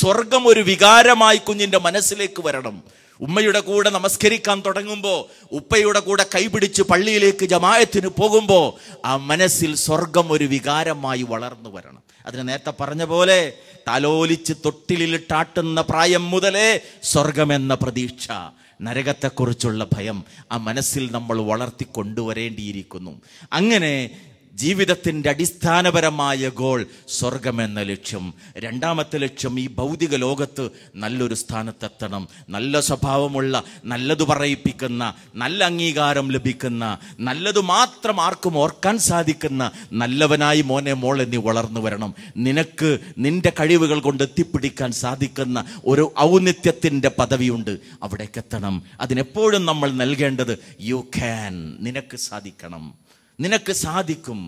സ്വർഗം ഒരു വികാരമായി കുഞ്ഞിൻ്റെ മനസ്സിലേക്ക് വരണം ഉമ്മയുടെ കൂടെ നമസ്കരിക്കാൻ തുടങ്ങുമ്പോൾ ഉപ്പയുടെ കൂടെ കൈപിടിച്ച് പള്ളിയിലേക്ക് ജമായത്തിന് പോകുമ്പോൾ ആ മനസ്സിൽ സ്വർഗം ഒരു വികാരമായി വളർന്നു വരണം അതിന് നേരത്തെ പറഞ്ഞ പോലെ തലോലിച്ച് തൊട്ടിലിട്ടാട്ടുന്ന പ്രായം മുതലേ സ്വർഗമെന്ന പ്രതീക്ഷ നരകത്തെക്കുറിച്ചുള്ള ഭയം ആ മനസ്സിൽ നമ്മൾ വളർത്തി കൊണ്ടുവരേണ്ടിയിരിക്കുന്നു അങ്ങനെ ജീവിതത്തിൻ്റെ അടിസ്ഥാനപരമായ ഗോൾ സ്വർഗമെന്ന ലക്ഷ്യം രണ്ടാമത്തെ ലക്ഷ്യം ഈ ഭൗതിക ലോകത്ത് നല്ലൊരു സ്ഥാനത്തെത്തണം നല്ല സ്വഭാവമുള്ള നല്ലത് പറയിപ്പിക്കുന്ന നല്ല അംഗീകാരം ലഭിക്കുന്ന നല്ലത് മാത്രം ആർക്കും ഓർക്കാൻ സാധിക്കുന്ന നല്ലവനായി മോനെ മോൾ എന്നീ വളർന്നു വരണം നിനക്ക് നിന്റെ കഴിവുകൾ കൊണ്ട് എത്തിപ്പിടിക്കാൻ സാധിക്കുന്ന ഒരു ഔന്നിത്യത്തിൻ്റെ പദവിയുണ്ട് അവിടേക്കെത്തണം അതിനെപ്പോഴും നമ്മൾ നൽകേണ്ടത് യു ക്യാൻ നിനക്ക് സാധിക്കണം നിനക്ക് സാധിക്കും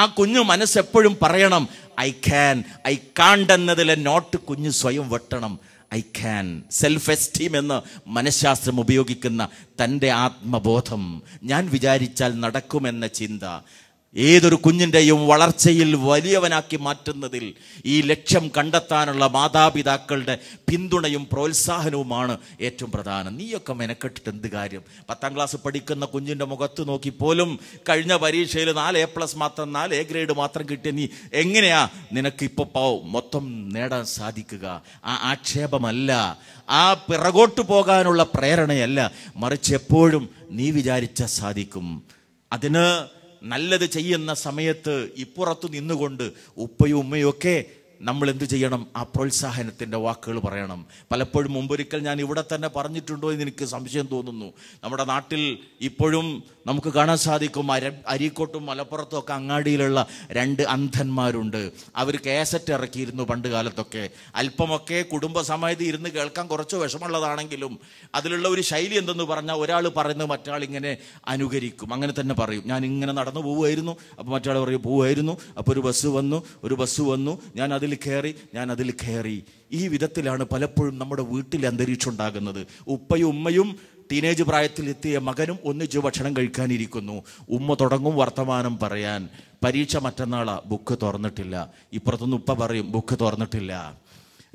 ആ കുഞ്ഞു മനസ്സെപ്പോഴും പറയണം ഐ ക്യാൻ ഐ കാണ്ടെന്നതിലെ എന്നതിലെ നോട്ട് കുഞ്ഞ് സ്വയം വെട്ടണം ഐ ക്യാൻ സെൽഫ് എസ്റ്റീം എന്ന് മനഃശാസ്ത്രം ഉപയോഗിക്കുന്ന തൻ്റെ ആത്മബോധം ഞാൻ വിചാരിച്ചാൽ നടക്കുമെന്ന ചിന്ത ഏതൊരു കുഞ്ഞിൻ്റെയും വളർച്ചയിൽ വലിയവനാക്കി മാറ്റുന്നതിൽ ഈ ലക്ഷ്യം കണ്ടെത്താനുള്ള മാതാപിതാക്കളുടെ പിന്തുണയും പ്രോത്സാഹനവുമാണ് ഏറ്റവും പ്രധാനം നീയൊക്കെ മെനക്കെട്ടിട്ട് എന്ത് കാര്യം പത്താം ക്ലാസ് പഠിക്കുന്ന കുഞ്ഞിൻ്റെ മുഖത്ത് നോക്കി പോലും കഴിഞ്ഞ പരീക്ഷയിൽ നാല് എ പ്ലസ് മാത്രം നാല് എ ഗ്രേഡ് മാത്രം കിട്ടിയ നീ എങ്ങനെയാ നിനക്ക് ഇപ്പോൾ പാവം മൊത്തം നേടാൻ സാധിക്കുക ആ ആക്ഷേപമല്ല ആ പിറകോട്ട് പോകാനുള്ള പ്രേരണയല്ല മറിച്ച് എപ്പോഴും നീ വിചാരിച്ച സാധിക്കും അതിന് നല്ലത് ചെയ്യുന്ന സമയത്ത് ഇപ്പുറത്തു നിന്നുകൊണ്ട് ഉപ്പയും ഉമ്മയും ഒക്കെ നമ്മൾ എന്ത് ചെയ്യണം ആ പ്രോത്സാഹനത്തിൻ്റെ വാക്കുകൾ പറയണം പലപ്പോഴും മുമ്പൊരിക്കൽ ഞാൻ ഇവിടെ തന്നെ പറഞ്ഞിട്ടുണ്ടോ എന്ന് എനിക്ക് സംശയം തോന്നുന്നു നമ്മുടെ നാട്ടിൽ ഇപ്പോഴും നമുക്ക് കാണാൻ സാധിക്കും അര അരീക്കോട്ടും മലപ്പുറത്തും ഒക്കെ അങ്ങാടിയിലുള്ള രണ്ട് അന്ധന്മാരുണ്ട് അവർ കേസറ്റ് ഇറക്കിയിരുന്നു പണ്ട് കാലത്തൊക്കെ അല്പമൊക്കെ കുടുംബസമയത്ത് ഇരുന്ന് കേൾക്കാൻ കുറച്ച് വിഷമുള്ളതാണെങ്കിലും അതിലുള്ള ഒരു ശൈലി എന്തെന്ന് പറഞ്ഞാൽ ഒരാൾ പറയുന്നത് മറ്റാൾ ഇങ്ങനെ അനുകരിക്കും അങ്ങനെ തന്നെ പറയും ഞാൻ ഇങ്ങനെ നടന്നു പോവുമായിരുന്നു അപ്പോൾ മറ്റാൾ പറയും പോവുമായിരുന്നു അപ്പോൾ ഒരു ബസ് വന്നു ഒരു ബസ് വന്നു ഞാൻ അതിൽ കയറി ഞാൻ അതിൽ കയറി ഈ വിധത്തിലാണ് പലപ്പോഴും നമ്മുടെ വീട്ടിൽ അന്തരീക്ഷം ഉണ്ടാകുന്നത് ഉപ്പയും ഉമ്മയും ടീനേജ് പ്രായത്തിൽ എത്തിയ മകനും ഒന്നിച്ച് ഭക്ഷണം കഴിക്കാനിരിക്കുന്നു ഉമ്മ തുടങ്ങും വർത്തമാനം പറയാൻ പരീക്ഷ മറ്റന്നാളാ ബുക്ക് തുറന്നിട്ടില്ല ഇപ്പുറത്തുനിന്ന് ഉപ്പ പറയും ബുക്ക് തുറന്നിട്ടില്ല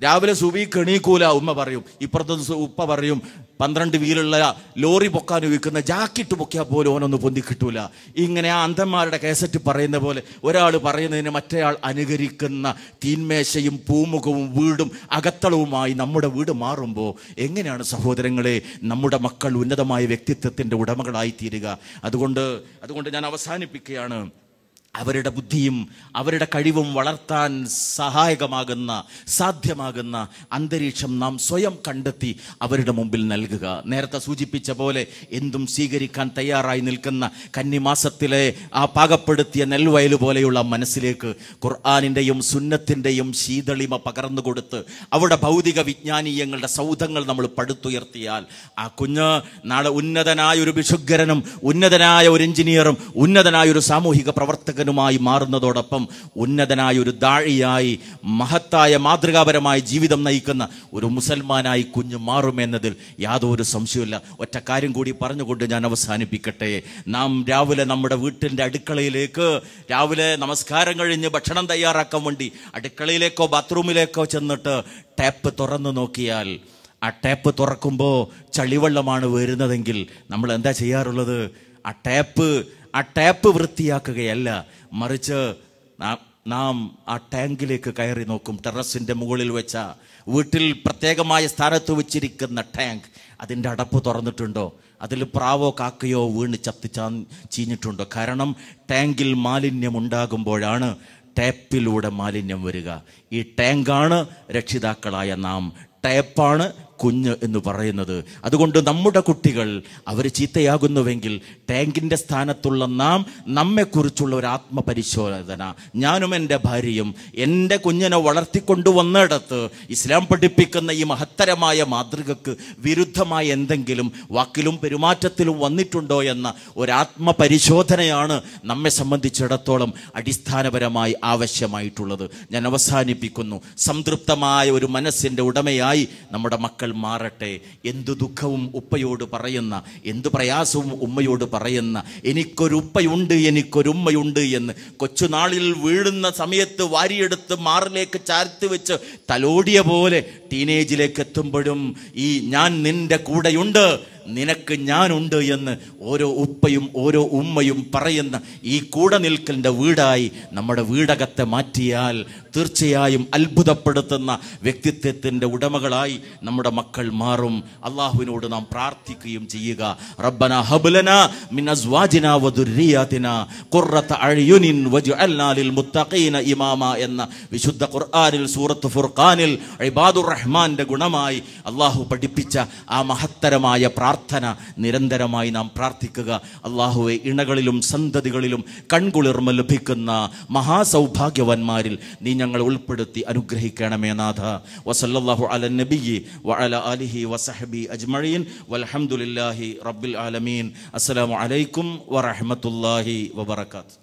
രാവിലെ സുബീക്ക് കെണീക്കൂല ഉമ്മ പറയും ഇപ്പുറത്ത് ഉപ്പ പറയും പന്ത്രണ്ട് വീലുള്ള ലോറി പൊക്കാൻ ഉപയോഗിക്കുന്ന ജാക്കറ്റ് പൊക്കിയാൽ പോലും ഓനൊന്ന് പൊന്തി കിട്ടൂല ഇങ്ങനെ ആ അന്ധന്മാരുടെ കേസറ്റ് പറയുന്ന പോലെ ഒരാൾ പറയുന്നതിന് മറ്റേയാൾ അനുകരിക്കുന്ന തീന്മേശയും പൂമുഖവും വീടും അകത്തളവുമായി നമ്മുടെ വീട് മാറുമ്പോൾ എങ്ങനെയാണ് സഹോദരങ്ങളെ നമ്മുടെ മക്കൾ ഉന്നതമായ വ്യക്തിത്വത്തിൻ്റെ ഉടമകളായി തീരുക അതുകൊണ്ട് അതുകൊണ്ട് ഞാൻ അവസാനിപ്പിക്കുകയാണ് അവരുടെ ബുദ്ധിയും അവരുടെ കഴിവും വളർത്താൻ സഹായകമാകുന്ന സാധ്യമാകുന്ന അന്തരീക്ഷം നാം സ്വയം കണ്ടെത്തി അവരുടെ മുമ്പിൽ നൽകുക നേരത്തെ സൂചിപ്പിച്ച പോലെ എന്തും സ്വീകരിക്കാൻ തയ്യാറായി നിൽക്കുന്ന കന്നിമാസത്തിലെ ആ പാകപ്പെടുത്തിയ നെൽവയൽ പോലെയുള്ള മനസ്സിലേക്ക് ഖുർആാനിൻ്റെയും സുന്നത്തിൻ്റെയും ശീതളിമ പകർന്നു കൊടുത്ത് അവിടെ ഭൗതിക വിജ്ഞാനീയങ്ങളുടെ സൗധങ്ങൾ നമ്മൾ പടുത്തുയർത്തിയാൽ ആ കുഞ്ഞ് നാളെ ഉന്നതനായ ഒരു ഭിഷുഗ്രനും ഉന്നതനായ ഒരു എഞ്ചിനീയറും ഉന്നതനായ ഒരു സാമൂഹിക പ്രവർത്തകനും പ്രചാരകനുമായി മാറുന്നതോടൊപ്പം ഉന്നതനായ ഒരു ദാഴിയായി മഹത്തായ മാതൃകാപരമായ ജീവിതം നയിക്കുന്ന ഒരു മുസൽമാനായി കുഞ്ഞു മാറുമെന്നതിൽ യാതൊരു സംശയമില്ല ഒറ്റ കാര്യം കൂടി പറഞ്ഞുകൊണ്ട് ഞാൻ അവസാനിപ്പിക്കട്ടെ നാം രാവിലെ നമ്മുടെ വീട്ടിൻ്റെ അടുക്കളയിലേക്ക് രാവിലെ നമസ്കാരം കഴിഞ്ഞ് ഭക്ഷണം തയ്യാറാക്കാൻ വേണ്ടി അടുക്കളയിലേക്കോ ബാത്റൂമിലേക്കോ ചെന്നിട്ട് ടാപ്പ് തുറന്നു നോക്കിയാൽ ആ ടാപ്പ് തുറക്കുമ്പോൾ ചളിവെള്ളമാണ് വരുന്നതെങ്കിൽ നമ്മൾ എന്താ ചെയ്യാറുള്ളത് ആ ടാപ്പ് ആ ടാപ്പ് വൃത്തിയാക്കുകയല്ല മറിച്ച് നാം ആ ടാങ്കിലേക്ക് കയറി നോക്കും ടെറസിൻ്റെ മുകളിൽ വെച്ച വീട്ടിൽ പ്രത്യേകമായ സ്ഥാനത്ത് വെച്ചിരിക്കുന്ന ടാങ്ക് അതിൻ്റെ അടപ്പ് തുറന്നിട്ടുണ്ടോ അതിൽ പ്രാവോ കാക്കയോ വീണ് ചത്തി ചീഞ്ഞിട്ടുണ്ടോ കാരണം ടാങ്കിൽ മാലിന്യം ഉണ്ടാകുമ്പോഴാണ് ടാപ്പിലൂടെ മാലിന്യം വരിക ഈ ടാങ്കാണ് രക്ഷിതാക്കളായ നാം ടാപ്പാണ് കുഞ്ഞ് എന്ന് പറയുന്നത് അതുകൊണ്ട് നമ്മുടെ കുട്ടികൾ അവർ ചീത്തയാകുന്നുവെങ്കിൽ ടാങ്കിൻ്റെ സ്ഥാനത്തുള്ള നാം നമ്മെക്കുറിച്ചുള്ള ഒരു ആത്മപരിശോധന ഞാനും എൻ്റെ ഭാര്യയും എൻ്റെ കുഞ്ഞിനെ വളർത്തിക്കൊണ്ടുവന്നിടത്ത് ഇസ്ലാം പഠിപ്പിക്കുന്ന ഈ മഹത്തരമായ മാതൃകക്ക് വിരുദ്ധമായ എന്തെങ്കിലും വാക്കിലും പെരുമാറ്റത്തിലും വന്നിട്ടുണ്ടോ എന്ന ഒരാത്മപരിശോധനയാണ് ആത്മപരിശോധനയാണ് നമ്മെ സംബന്ധിച്ചിടത്തോളം അടിസ്ഥാനപരമായി ആവശ്യമായിട്ടുള്ളത് ഞാൻ അവസാനിപ്പിക്കുന്നു സംതൃപ്തമായ ഒരു മനസ്സിൻ്റെ ഉടമയായി നമ്മുടെ മക്കൾ മാറട്ടെ എന്തു ദുഃഖവും ഉപ്പയോട് പറയുന്ന എന്തു പ്രയാസവും ഉമ്മയോട് പറയുന്ന എനിക്കൊരുപ്പയുണ്ട് എനിക്കൊരുമ്മയുണ്ട് എന്ന് കൊച്ചുനാളിൽ വീഴുന്ന സമയത്ത് വാരിയെടുത്ത് മാറിലേക്ക് ചാർത്തി വെച്ച് തലോടിയ പോലെ ടീനേജിലേക്ക് എത്തുമ്പോഴും ഈ ഞാൻ നിന്റെ കൂടെയുണ്ട് നിനക്ക് ഞാനുണ്ട് എന്ന് ഓരോ ഉപ്പയും ഓരോ ഉമ്മയും പറയുന്ന ഈ കൂടെ നിൽക്കലിൻ്റെ വീടായി നമ്മുടെ വീടകത്തെ മാറ്റിയാൽ തീർച്ചയായും അത്ഭുതപ്പെടുത്തുന്ന വ്യക്തിത്വത്തിൻ്റെ ഉടമകളായി നമ്മുടെ മക്കൾ മാറും അള്ളാഹുവിനോട് നാം പ്രാർത്ഥിക്കുകയും ചെയ്യുക റബ്ബന ഹബുലന മിനസ്വാജിന വദുരിയാതിന ഖുർറത അഴയുനിൻ വജ്അൽനാ ലിൽ മുത്തഖീന ഇമാമ എന്ന വിശുദ്ധ ഖുർആനിൽ സൂറത്ത് ഫുർഖാനിൽ ഇബാദുർ റഹ്മാന്റെ ഗുണമായി അള്ളാഹു പഠിപ്പിച്ച ആ മഹത്തരമായ പ്രാർത്ഥന പ്രാർത്ഥന നിരന്തരമായി നാം പ്രാർത്ഥിക്കുക അള്ളാഹുവെ ഇണകളിലും സന്തതികളിലും കൺകുളിർമ ലഭിക്കുന്ന മഹാസൗഭാഗ്യവന്മാരിൽ നീ ഞങ്ങൾ ഉൾപ്പെടുത്തി അനുഗ്രഹിക്കണമേ നാഥ വസല്ലാഹു അല നബി വഅല അലിഹി വസഹബി അജ്മഴീൻ വലഹമുല്ലാഹി റബ്ബിൽ ആലമീൻ അസ്സലാമു അലൈക്കും വറഹമത്തല്ലാഹി വബർക്കാത്ത്